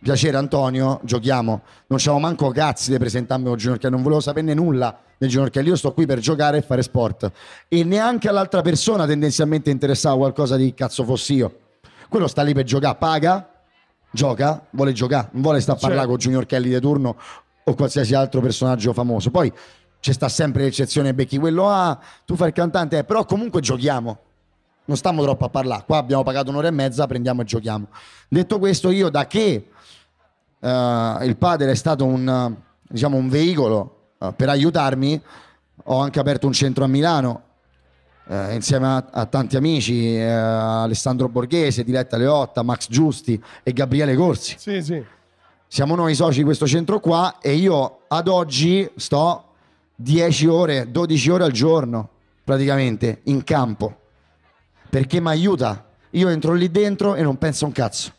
Speaker 2: piacere Antonio, giochiamo, non c'avevo manco cazzi di presentarmi con Junior Kelly, non volevo saperne nulla del Junior Kelly, io sto qui per giocare e fare sport e neanche all'altra persona tendenzialmente interessava qualcosa di cazzo fossi io, quello sta lì per giocare, paga, gioca, vuole giocare, non vuole sta a parlare cioè... con Junior Kelly di turno o qualsiasi altro personaggio famoso. Poi c'è sta sempre l'eccezione becchi quello ah tu fai il cantante eh, però comunque giochiamo non stiamo troppo a parlare qua abbiamo pagato un'ora e mezza prendiamo e giochiamo detto questo io da che uh, il padre è stato un diciamo un veicolo uh, per aiutarmi ho anche aperto un centro a Milano uh, insieme a, a, tanti amici Alessandro Borghese Diletta Leotta Max Giusti e Gabriele Corsi sì sì siamo noi soci di questo centro qua e io ad oggi sto 10 ore, 12 ore al giorno praticamente in campo perché mi aiuta. Io entro lì dentro e non penso un cazzo,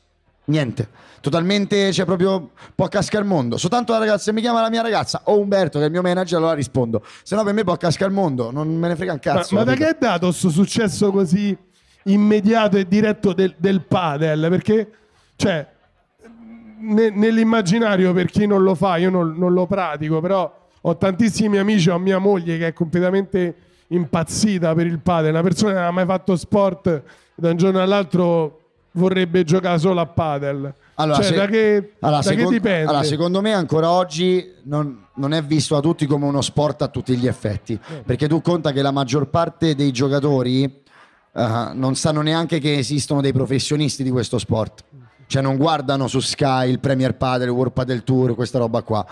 Speaker 2: niente, totalmente c'è cioè, proprio può cascare il mondo. Soltanto la ragazza, se mi chiama la mia ragazza o Umberto che è il mio manager, allora rispondo. Se no, per me può cascare il mondo, non me ne frega un cazzo. Ma, ma che
Speaker 1: è dato questo successo così immediato e diretto del, del padel? Perché, cioè, ne, nell'immaginario, per chi non lo fa, io non, non lo pratico, però ho tantissimi amici, ho mia moglie che è completamente impazzita per il padel, una persona che non ha mai fatto sport, da un giorno all'altro vorrebbe giocare solo a padel. Allora, cioè, se, da, che, allora, da secondo, che dipende? Allora, secondo
Speaker 2: me ancora oggi non, non, è visto da tutti come uno sport a tutti gli effetti, eh. perché tu conta che la maggior parte dei giocatori uh, non sanno neanche che esistono dei professionisti di questo sport. Cioè non guardano su Sky il Premier Padel, il World Padel Tour, questa roba qua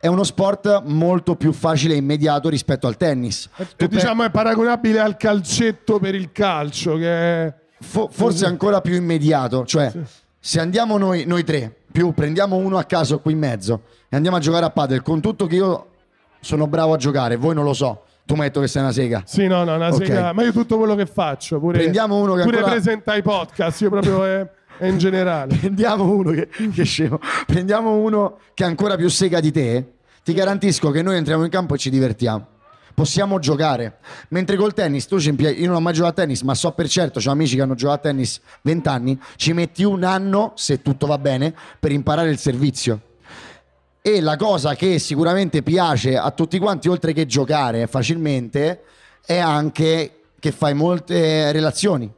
Speaker 2: è uno sport molto più facile e immediato rispetto al tennis. Tu diciamo è paragonabile al calcetto per il calcio, che è... Fo- forse ancora più immediato, cioè sì. se andiamo noi, noi, tre, più prendiamo uno a caso qui in mezzo e andiamo a giocare a padel, con tutto che io sono bravo a giocare, voi non lo so. Tu mi hai detto che sei una sega. Sì, no, no, una okay. sega. Ma io tutto quello che faccio. Pure, Prendiamo uno che pure ancora... presenta i podcast. Io proprio... Eh in generale. *laughs* Prendiamo uno che, che scemo. Prendiamo uno che è ancora più sega di te. Ti garantisco che noi entriamo in campo e ci divertiamo. Possiamo giocare. Mentre col tennis, tu ci impieghi. Io non ho mai giocato a tennis, ma so per certo, ho amici che hanno giocato a tennis 20 anni. Ci metti un anno, se tutto va bene, per imparare il servizio. E la cosa che sicuramente piace a tutti quanti, oltre che giocare facilmente, è anche che fai molte eh, relazioni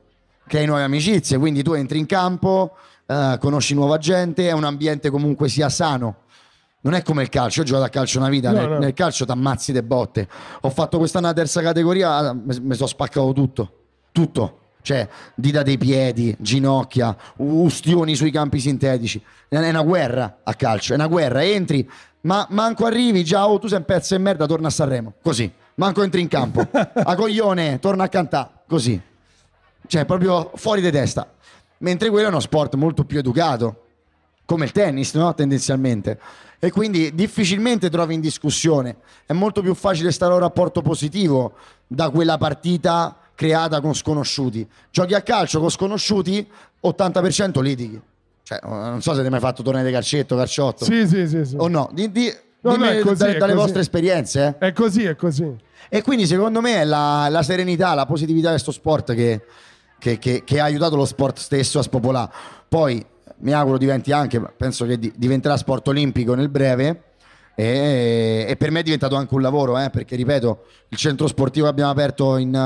Speaker 2: crei nuove amicizie, quindi tu entri in campo, eh, conosci nuova gente, è un ambiente comunque sia sano. Non è come il calcio, io ho giocato a calcio una vita, no, nel, no. nel, calcio ti ammazzi de botte. Ho fatto quest'anno la terza categoria, ah, mi sono spaccato tutto, tutto. Cioè, dita dei piedi, ginocchia, ustioni sui campi sintetici. È una guerra a calcio, è una guerra. Entri, ma manco arrivi, già, oh, tu sei un pezzo di merda, torna a Sanremo. Così. Manco entri in campo. a *laughs* coglione, torna a cantare. Così cioè proprio fuori di testa. Mentre quello è uno sport molto più educato, come il tennis, no? tendenzialmente. E quindi difficilmente trovi in discussione. È molto più facile stare a un rapporto positivo da quella partita creata con sconosciuti. Giochi a calcio con sconosciuti, 80% litighi. Cioè, oh, non so se avete mai fatto tornare di calcetto, calciotto. Sì, sì, sì. sì. O no? Di, di,
Speaker 1: no, no così, dalle, dalle vostre esperienze. Eh? È così, è così.
Speaker 2: E quindi secondo me è la, la serenità, la positività di questo sport che che, che, che ha aiutato lo sport stesso a spopolare. Poi mi auguro diventi anche, penso che di, diventerà sport olimpico nel breve. E, e, per me è diventato anche un lavoro, eh, perché ripeto, il centro sportivo che abbiamo aperto in, uh,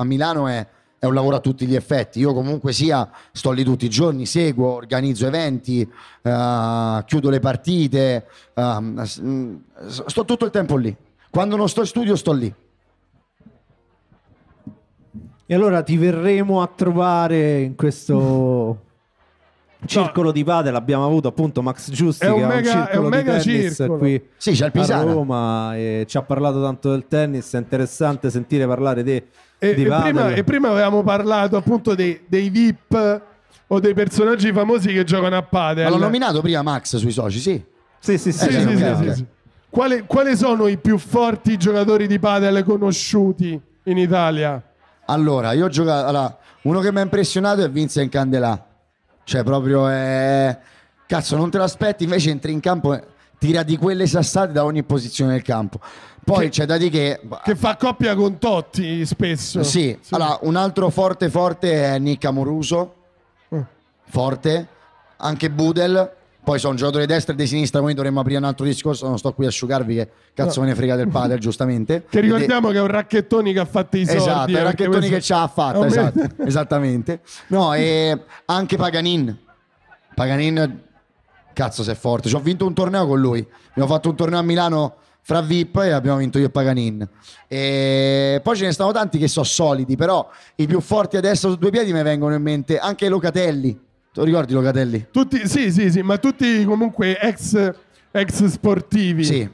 Speaker 2: a Milano è, è, un lavoro a tutti gli effetti. Io comunque sia, sto lì tutti i giorni, seguo, organizzo eventi, uh, chiudo le partite, uh, sto tutto il tempo lì. Quando non sto in studio sto lì. E allora ti verremo a trovare
Speaker 3: in questo *laughs* circolo di padel. Abbiamo avuto appunto Max Giusti È che un ha mega- un è un mega di tennis circolo. qui Sì, c'è il a Roma e ci ha parlato tanto del tennis.
Speaker 1: È interessante sentire parlare di, E, di e padel. prima, e prima avevamo parlato appunto dei, dei VIP o dei personaggi famosi che giocano a padel. Ma l'ho nominato
Speaker 2: prima Max sui
Speaker 1: soci, sì. Sì, sì, sì. Sì, sì, sì, sì, sì. Quale- quali sono i più forti giocatori di padel
Speaker 2: conosciuti in Italia? Allora, io ho giocato. Allora, uno che mi ha impressionato è Vincent Candelà. Cioè, proprio è. Eh, cazzo, non te lo aspetti, invece entri in campo, tira di quelle sassate da ogni posizione del campo. Poi che, c'è da dire che. Che fa coppia con Totti spesso. Sì. sì. Allora, un altro forte, forte è Nick Amoruso. Eh. Forte. Anche Budel poi sono giocatore di destra e di sinistra, quindi dovremmo aprire un altro discorso. Non sto qui a asciugarvi, che cazzo no. me ne frega del mm. padre giustamente. Che ricordiamo Ed che è un racchettoni che ha fatto i soldi. Esatto, è eh, un racchettoni questo... che ci ha fatto, esatto, *laughs* esattamente. No, e anche Paganin. Paganin, cazzo, se è forte. Ci ho vinto un torneo con lui. Abbiamo fatto un torneo a Milano fra VIP e abbiamo vinto io e Paganin. E poi ce ne stanno tanti che sono solidi, però i più forti adesso su due piedi mi vengono in mente anche Locatelli Te lo ricordi Locatelli? Tutti,
Speaker 1: sì, sì, sì, ma tutti comunque ex,
Speaker 2: ex sportivi. Sì.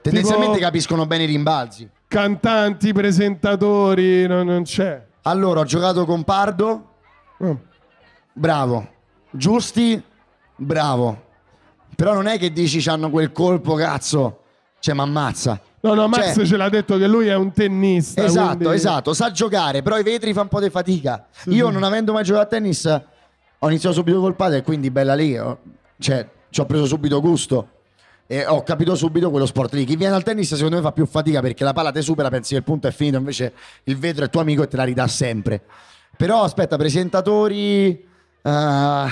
Speaker 2: Tendenzialmente Tipo- capiscono bene i rimbalzi. Cantanti, presentatori, no- non c'è. Allora, ho giocato con Pardo, No. Oh. bravo. Giusti, bravo. Però non è che dici c'hanno quel colpo, cazzo. Cioè, ma ammazza. No, no, Max Cioè- ce l'ha detto che lui è un tennista. Esatto, quindi- esatto, sa giocare, però i vetri fanno un po' di fatica. Io non avendo mai giocato a tennis ho iniziato subito col padre, e quindi bella lì, ho, cioè, ci ho preso subito gusto e ho capito subito quello sport lì. Chi viene al tennis secondo me fa più fatica perché la palla te supera, pensi che il punto è finito, invece il vetro è tuo amico e te la ridà sempre. Però aspetta, presentatori... Uh,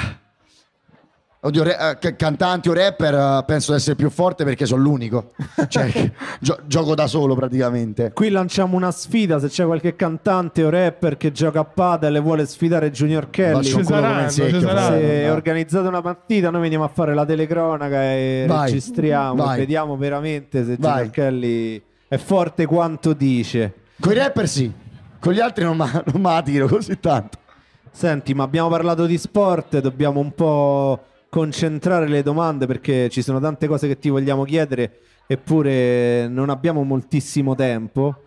Speaker 2: Oddio, re, uh, cantanti o rapper uh, penso di essere più forte perché sono l'unico. *laughs* Cioè, gio gioco da solo praticamente. Qui
Speaker 3: lanciamo una sfida: se c'è qualche cantante o rapper che gioca a padel e vuole sfidare Junior Kelly, ci saranno, ci se organizzate una partita, noi veniamo a fare la telecronaca e vai, registriamo. Vai. vediamo veramente se vai. Junior Kelly è forte quanto dice. Con i rapper sì, con gli altri non me la tiro così tanto. Senti, ma abbiamo parlato di sport, dobbiamo un po' concentrare le domande perché ci sono tante cose che ti vogliamo chiedere, eppure non abbiamo moltissimo tempo.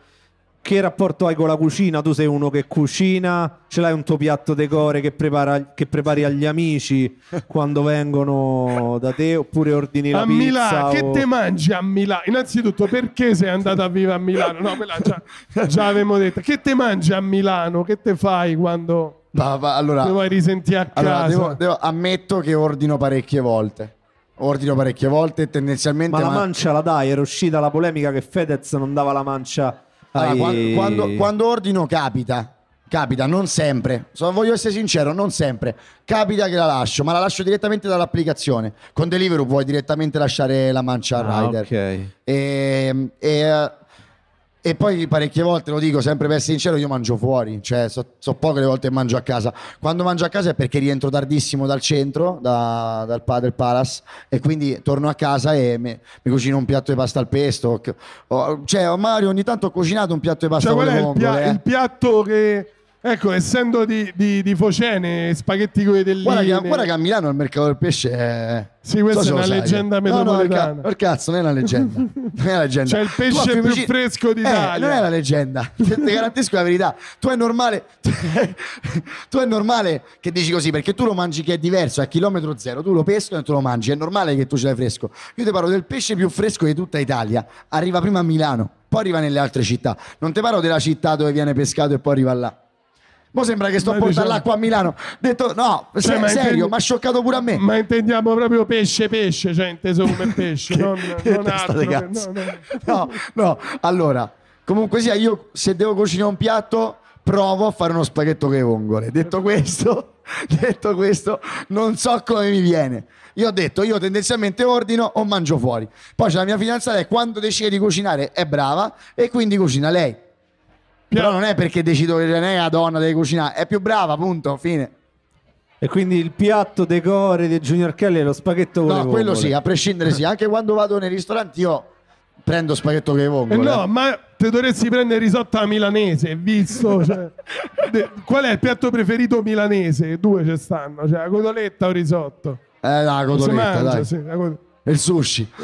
Speaker 3: Che rapporto hai con la cucina? Tu sei uno che cucina, ce l'hai un tuo piatto decore che, prepara, che prepari agli amici quando vengono da te oppure ordini la a pizza? Milano, o... che te mangi
Speaker 1: a Milano? Innanzitutto perché sei andata a vivere a Milano? No, già, già avevamo detto. Che te mangi a Milano? Che te fai quando... Ma, ma, allora, Te risentire a
Speaker 2: casa? devo, devo, ammetto che ordino parecchie volte. Ordino parecchie volte tendenzialmente. Ma, ma... la mancia la dai, era uscita la polemica che Fedez non dava la mancia. Allora, quando, quando, ordino capita, Capita, non sempre. So, voglio essere sincero, non sempre. Capita che la lascio, ma la lascio direttamente dall'applicazione. Con Deliveroo puoi direttamente lasciare la mancia al ah, rider. Okay. Ehm, e, e, eh, e poi parecchie volte, lo dico sempre per essere sincero, io mangio fuori, cioè so, so poche le volte che mangio a casa. Quando mangio a casa è perché rientro tardissimo dal centro, da, dal Padre Palace, e quindi torno a casa e mi, mi cucino un piatto di pasta al pesto. O, cioè, Mario ogni tanto ho cucinato un piatto di pasta cioè, al pesto. Qual è il, pia- eh. il
Speaker 1: piatto
Speaker 2: che Ecco, essendo di, di, di Focene, spaghetti con i delline. Guarda che, guarda che a eh. Milano il mercato del pesce è. Sì, questa so è una sai. leggenda metropolitana. No, no, per cazzo, non è una leggenda. *laughs* Non è una leggenda. Cioè, il pesce più vicino... fresco eh, d'Italia. Eh, non è una leggenda. *laughs* Ti garantisco la verità. Tu è normale. *laughs* tu è normale che dici così perché tu lo mangi che è diverso, a chilometro zero. Tu lo pesco e tu lo mangi. È normale che tu ce l'hai fresco. Io ti parlo del pesce più fresco di tutta Italia. Arriva prima a Milano, poi arriva nelle altre città. Non ti parlo della città dove viene pescato e poi arriva là. Mo sembra che sto portando diciamo... l'acqua a Milano. Detto no, cioè, se, ma serio, mi ha scioccato pure a me. Ma intendiamo proprio pesce, pesce, cioè inteso come pesce, *laughs* che, non, che *laughs* non altro. Che, no, no. *laughs* no, no. Allora, comunque sia, io se devo cucinare un piatto, provo a fare uno spaghetto con le vongole. Detto questo, detto questo, non so come mi viene. Io ho detto, io tendenzialmente ordino o mangio fuori. Poi c'è la mia fidanzata e quando decide di cucinare è brava e quindi cucina lei però non è perché decido che Renè è la donna, deve cucinare, è più brava, punto, fine. E quindi il piatto decore di Junior Kelly è lo spaghetto con no, le vongole. quello sì, a prescindere sì. Anche quando vado nei ristoranti io prendo spaghetto con le vongole. Eh no, ma te dovresti prendere
Speaker 1: risotto alla milanese, visto? *laughs* Cioè, de- qual è il piatto preferito milanese? Due ci stanno, cioè la cotoletta o il risotto? Eh, no, la cotoletta, mangia, dai. Sì, la cot- e il
Speaker 3: sushi. *laughs*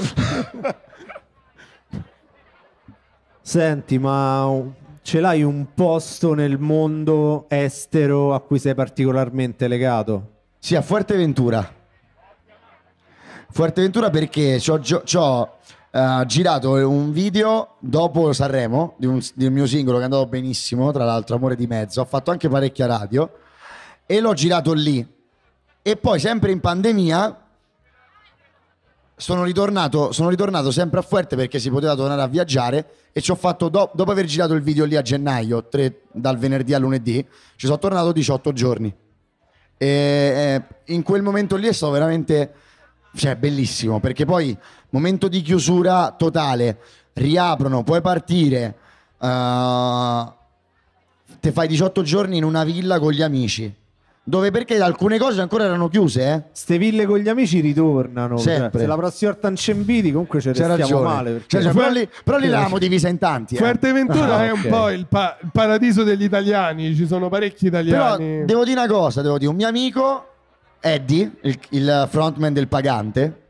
Speaker 3: Senti, ma ce l'hai un posto nel mondo estero a cui sei particolarmente
Speaker 2: legato? Sì, a Fuerteventura. Fuerteventura perché ci ho, ci ho uh, girato un video dopo Sanremo di un, di un mio singolo che è andato benissimo, tra l'altro Amore di Mezzo, ho fatto anche parecchia radio e l'ho girato lì. E poi sempre in pandemia sono ritornato, sono ritornato sempre a Fuerte perché si poteva tornare a viaggiare e ci ho fatto, do, dopo aver girato il video lì a gennaio, tre, dal venerdì al lunedì, ci sono tornato 18 giorni. E, eh, in quel momento lì è stato veramente cioè, bellissimo perché poi momento di chiusura totale, riaprono, puoi partire, uh, te fai 18 giorni in una villa con gli amici dove perché alcune cose ancora erano chiuse. Eh? Ste ville con gli amici ritornano. Cioè, Sempre. Cioè, se la prossima volta
Speaker 1: incembiti, comunque ci restiamo ragione. male. Cioè, cioè, però, lì, però lì l'avevamo *laughs* divisa
Speaker 2: in tanti. Eh. Fuerteventura ah, è un po' il,
Speaker 1: pa- il, paradiso degli italiani, ci sono parecchi italiani. Però devo
Speaker 2: dire una cosa, devo dire, un mio amico, Eddie, il, il frontman del Pagante,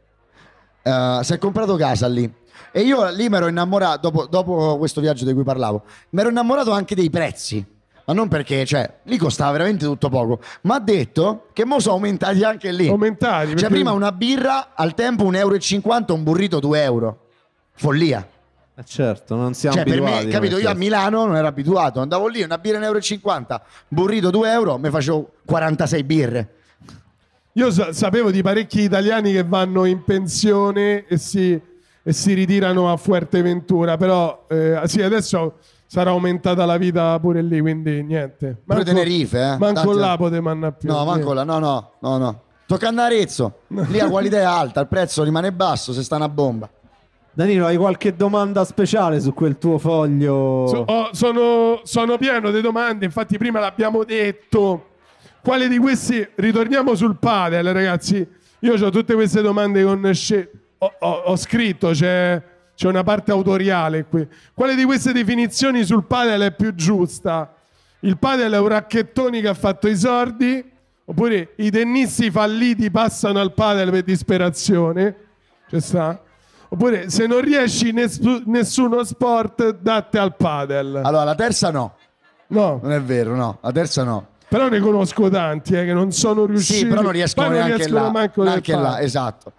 Speaker 2: uh, si è comprato casa lì. E io lì mi ero innamorato, dopo, dopo questo viaggio di cui parlavo, mi ero innamorato anche dei prezzi ma non perché, cioè, lì costava veramente tutto poco. Ma ha detto che mo sono aumentati anche lì. Aumentati. Cioè, perché... prima una birra al tempo 1,50 euro, un burrito 2 euro. Follia.
Speaker 3: Eh certo, non siamo cioè, abituati. Per me, capito, io a
Speaker 2: Milano non ero abituato, andavo lì, una birra 1,50 euro, burrito 2 euro, mi facevo 46 birre.
Speaker 1: Io sa- sapevo di parecchi italiani che vanno in pensione e si, e si ritirano a Fuerteventura, però eh, sì, adesso sarà aumentata la vita pure lì, quindi niente. Manco, pure Tenerife, eh? Manco Tanti... là poteva andare più. No, manco là,
Speaker 2: no, no, no, no. Tocca andare Arezzo, lì la qualità è alta, il prezzo rimane basso se sta una bomba.
Speaker 3: Danilo, hai qualche domanda speciale su quel tuo foglio? So,
Speaker 1: oh, sono, sono pieno di domande, infatti prima l'abbiamo detto. Quale di questi? Ritorniamo sul padel, ragazzi. Io ho tutte queste domande con... Ho, ho, ho scritto, c'è... Cioè c'è una parte autoriale qui. Quale di queste definizioni sul padel è più giusta? Il padel è un racchettone che ha fatto i sordi, oppure i tennisti falliti passano al padel per disperazione, c'è sta? Oppure se non riesci nessu- nessuno sport, date al padel. Allora,
Speaker 2: la terza no. No. Non è vero, no. La terza no. Però
Speaker 1: ne conosco tanti eh, che
Speaker 2: non sono riusciti. Sì, però non riescono Poi neanche, non riescono là. neanche là. Esatto.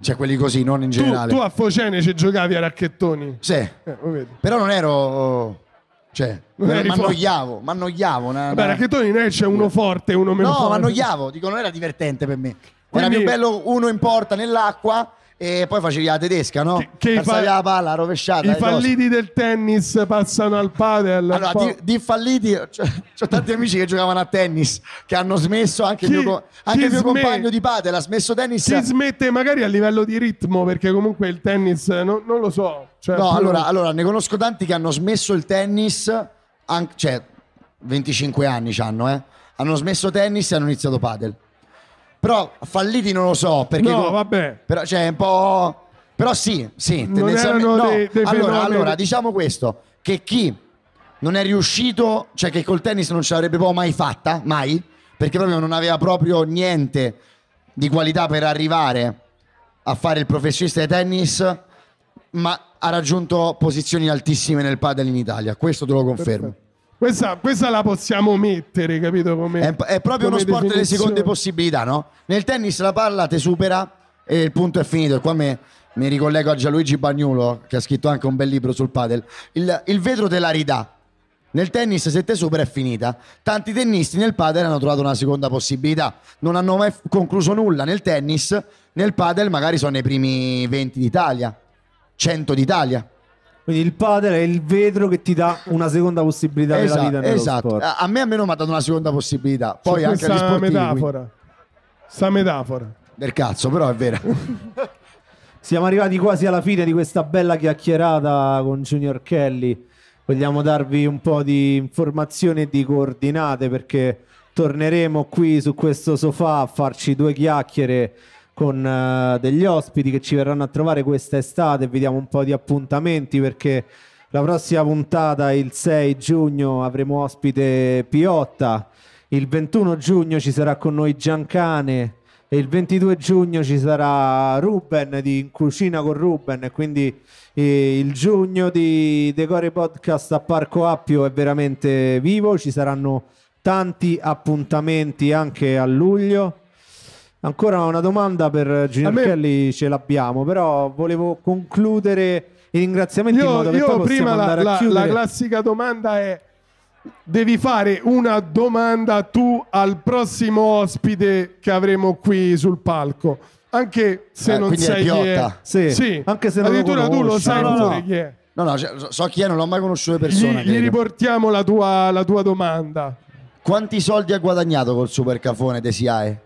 Speaker 2: Cioè quelli così, non in generale. Tu, tu a
Speaker 1: Focene ci giocavi a racchettoni. Sì. Eh,
Speaker 2: Però non ero...
Speaker 1: Cioè, mi annoiavo,
Speaker 2: mi annoiavo. Una, una... Beh,
Speaker 1: racchettoni non è c'è uno forte e uno meno no, forte. No, mi annoiavo,
Speaker 2: dico non era divertente per me. Quindi... Era più bello uno in porta nell'acqua e poi facevi la tedesca, no? Che, che fa- la
Speaker 1: palla rovesciata. I falliti cose. del tennis passano al
Speaker 2: padel. Allora, di, di, falliti, ho tanti amici che giocavano a tennis, che hanno smesso, anche chi, il mio, anche il mio sm- compagno di padel ha smesso tennis. Si smette magari a livello di ritmo, perché comunque il tennis, no, non lo so. Cioè, no, pure... allora, allora, ne conosco tanti che hanno smesso il tennis, an- cioè 25 anni hanno, eh? Hanno smesso tennis e hanno iniziato padel. Però falliti non lo so, perché... No, com- vabbè. Però cioè, un po'... Però sì, sì, tendenzialmente... No. Dei, dei allora, allora, diciamo questo, che chi non è riuscito, cioè che col tennis non ce l'avrebbe proprio mai fatta, mai, perché proprio non aveva proprio niente di qualità per arrivare a fare il professionista di tennis, ma ha raggiunto posizioni altissime nel padel in Italia, questo te lo confermo. Perfetto. Questa, questa, la possiamo mettere, capito? Come, è, è proprio uno sport delle seconde possibilità, no? Nel tennis la palla te supera e il punto è finito. E qua mi, mi ricollego a Gianluigi Bagnulo, che ha scritto anche un bel libro sul padel. Il, il vetro te la ridà. Nel tennis, se te supera, è finita. Tanti tennisti nel padel hanno trovato una seconda possibilità. Non hanno mai concluso nulla nel tennis. Nel padel, magari sono i primi 20 d'Italia, 100 d'Italia. Quindi il padel è il vetro che ti dà una seconda possibilità esatto, della vita esatto. Sport. A me almeno mi ha dato una seconda possibilità. Poi C'è anche la metafora. Sta metafora. Del cazzo, però è vera. *laughs*
Speaker 3: Siamo arrivati quasi alla fine di questa bella chiacchierata con Junior Kelly. Vogliamo darvi un po' di informazioni e di coordinate perché torneremo qui su questo sofà a farci due chiacchiere con eh, degli ospiti che ci verranno a trovare questa estate. Vi diamo un po' di appuntamenti perché la prossima puntata, il 6 giugno, avremo ospite Piotta. Il 21 giugno ci sarà con noi Giancane e il 22 giugno ci sarà Ruben di In Cucina con Ruben quindi eh, il giugno di Decore Podcast a Parco Appio è veramente vivo ci saranno tanti appuntamenti anche a luglio Ancora una domanda per Ginocchielli me... ce l'abbiamo, però volevo concludere i ringraziamenti io, in modo che io prima la, la, la classica
Speaker 1: domanda è devi fare una domanda tu al prossimo ospite che avremo qui sul palco.
Speaker 2: Anche se eh, non sei chi è. Sì. sì. Anche se non Addirittura lo tu lo sai no, no, no. chi è. No, no, cioè, so chi è, non l'ho mai conosciuto le persone. Gli, gli riportiamo la tua, la tua domanda. Quanti soldi ha guadagnato col supercafone De Siae?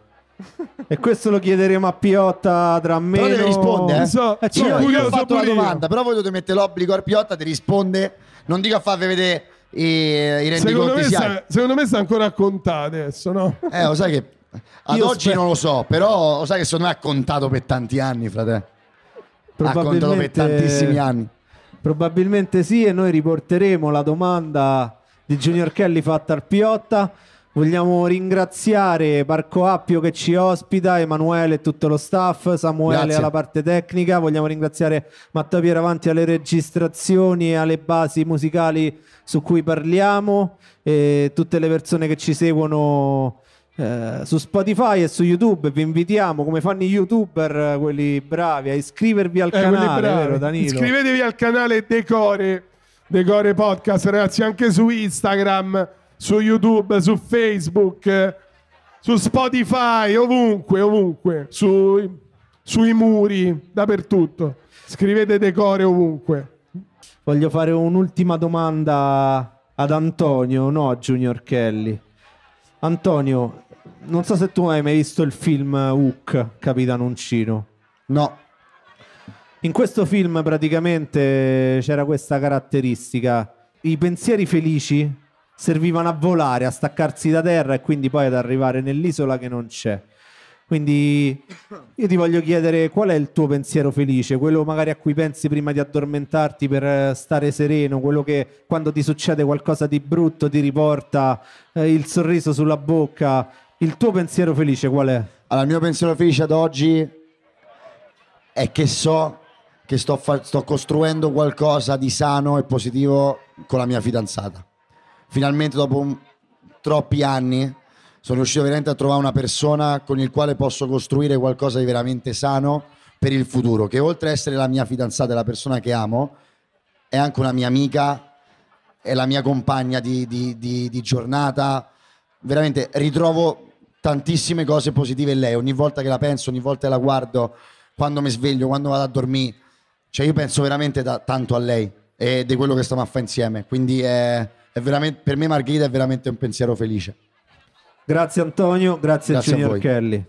Speaker 2: E questo lo chiederemo a Piotta tra me. Però deve rispondere. Eh? So, eh, cioè, io, io, ho fatto la domanda, però voi dovete mettere l'obbligo a Piotta, ti risponde. Non dico a farvi vedere i, i rendiconti. Secondo me, sta, ancora a contare adesso, no? Eh, lo sai che ad io oggi spero... non lo so, però lo sai che secondo me ha contato per tanti anni, frate.
Speaker 3: Ha contato per tantissimi
Speaker 2: anni. Probabilmente sì, e noi riporteremo la
Speaker 3: domanda di Junior Kelly fatta al Piotta Vogliamo ringraziare Marco Appio che ci ospita, Emanuele e tutto lo staff, Samuele Grazie. alla parte tecnica, vogliamo ringraziare Matteo Pieravanti alle registrazioni e alle basi musicali su cui parliamo e tutte le persone che ci seguono eh, su Spotify e su YouTube. Vi invitiamo, come fanno i youtuber, eh, quelli bravi, a iscrivervi al eh, canale, vero, Iscrivetevi
Speaker 1: al canale Decore, Decore Podcast, ragazzi, anche su Instagram su YouTube, su Facebook, su Spotify, ovunque, ovunque, su, sui muri, dappertutto. Scrivete decore ovunque. Voglio fare un'ultima domanda
Speaker 3: ad Antonio, no Junior Kelly. Antonio, non so se tu hai mai visto il film Hook, Capitan Uncino. No. In questo film praticamente c'era questa caratteristica. I pensieri felici servivano a volare, a staccarsi da terra e quindi poi ad arrivare nell'isola che non c'è. Quindi io ti voglio chiedere qual è il tuo pensiero felice, quello magari a cui pensi prima di addormentarti per eh, stare sereno, quello che quando ti succede qualcosa di brutto ti riporta eh, il sorriso sulla bocca. Il tuo
Speaker 2: pensiero felice qual è? Allora, il mio pensiero felice ad oggi è che so che sto, sto costruendo qualcosa di sano e positivo con la mia fidanzata finalmente dopo un, troppi anni sono riuscito veramente a trovare una persona con il quale posso costruire qualcosa di veramente sano per il futuro, che oltre a essere la mia fidanzata e la persona che amo, è anche una mia amica, è la mia compagna di, di, di, di giornata. Veramente ritrovo tantissime cose positive in lei, ogni volta che la penso, ogni volta che la guardo, quando mi sveglio, quando vado a dormire, cioè io penso veramente da, tanto a lei e di quello che stiamo a fare insieme, quindi è per me Margherita è veramente un pensiero felice. Grazie Antonio, grazie, grazie Junior a Kelly.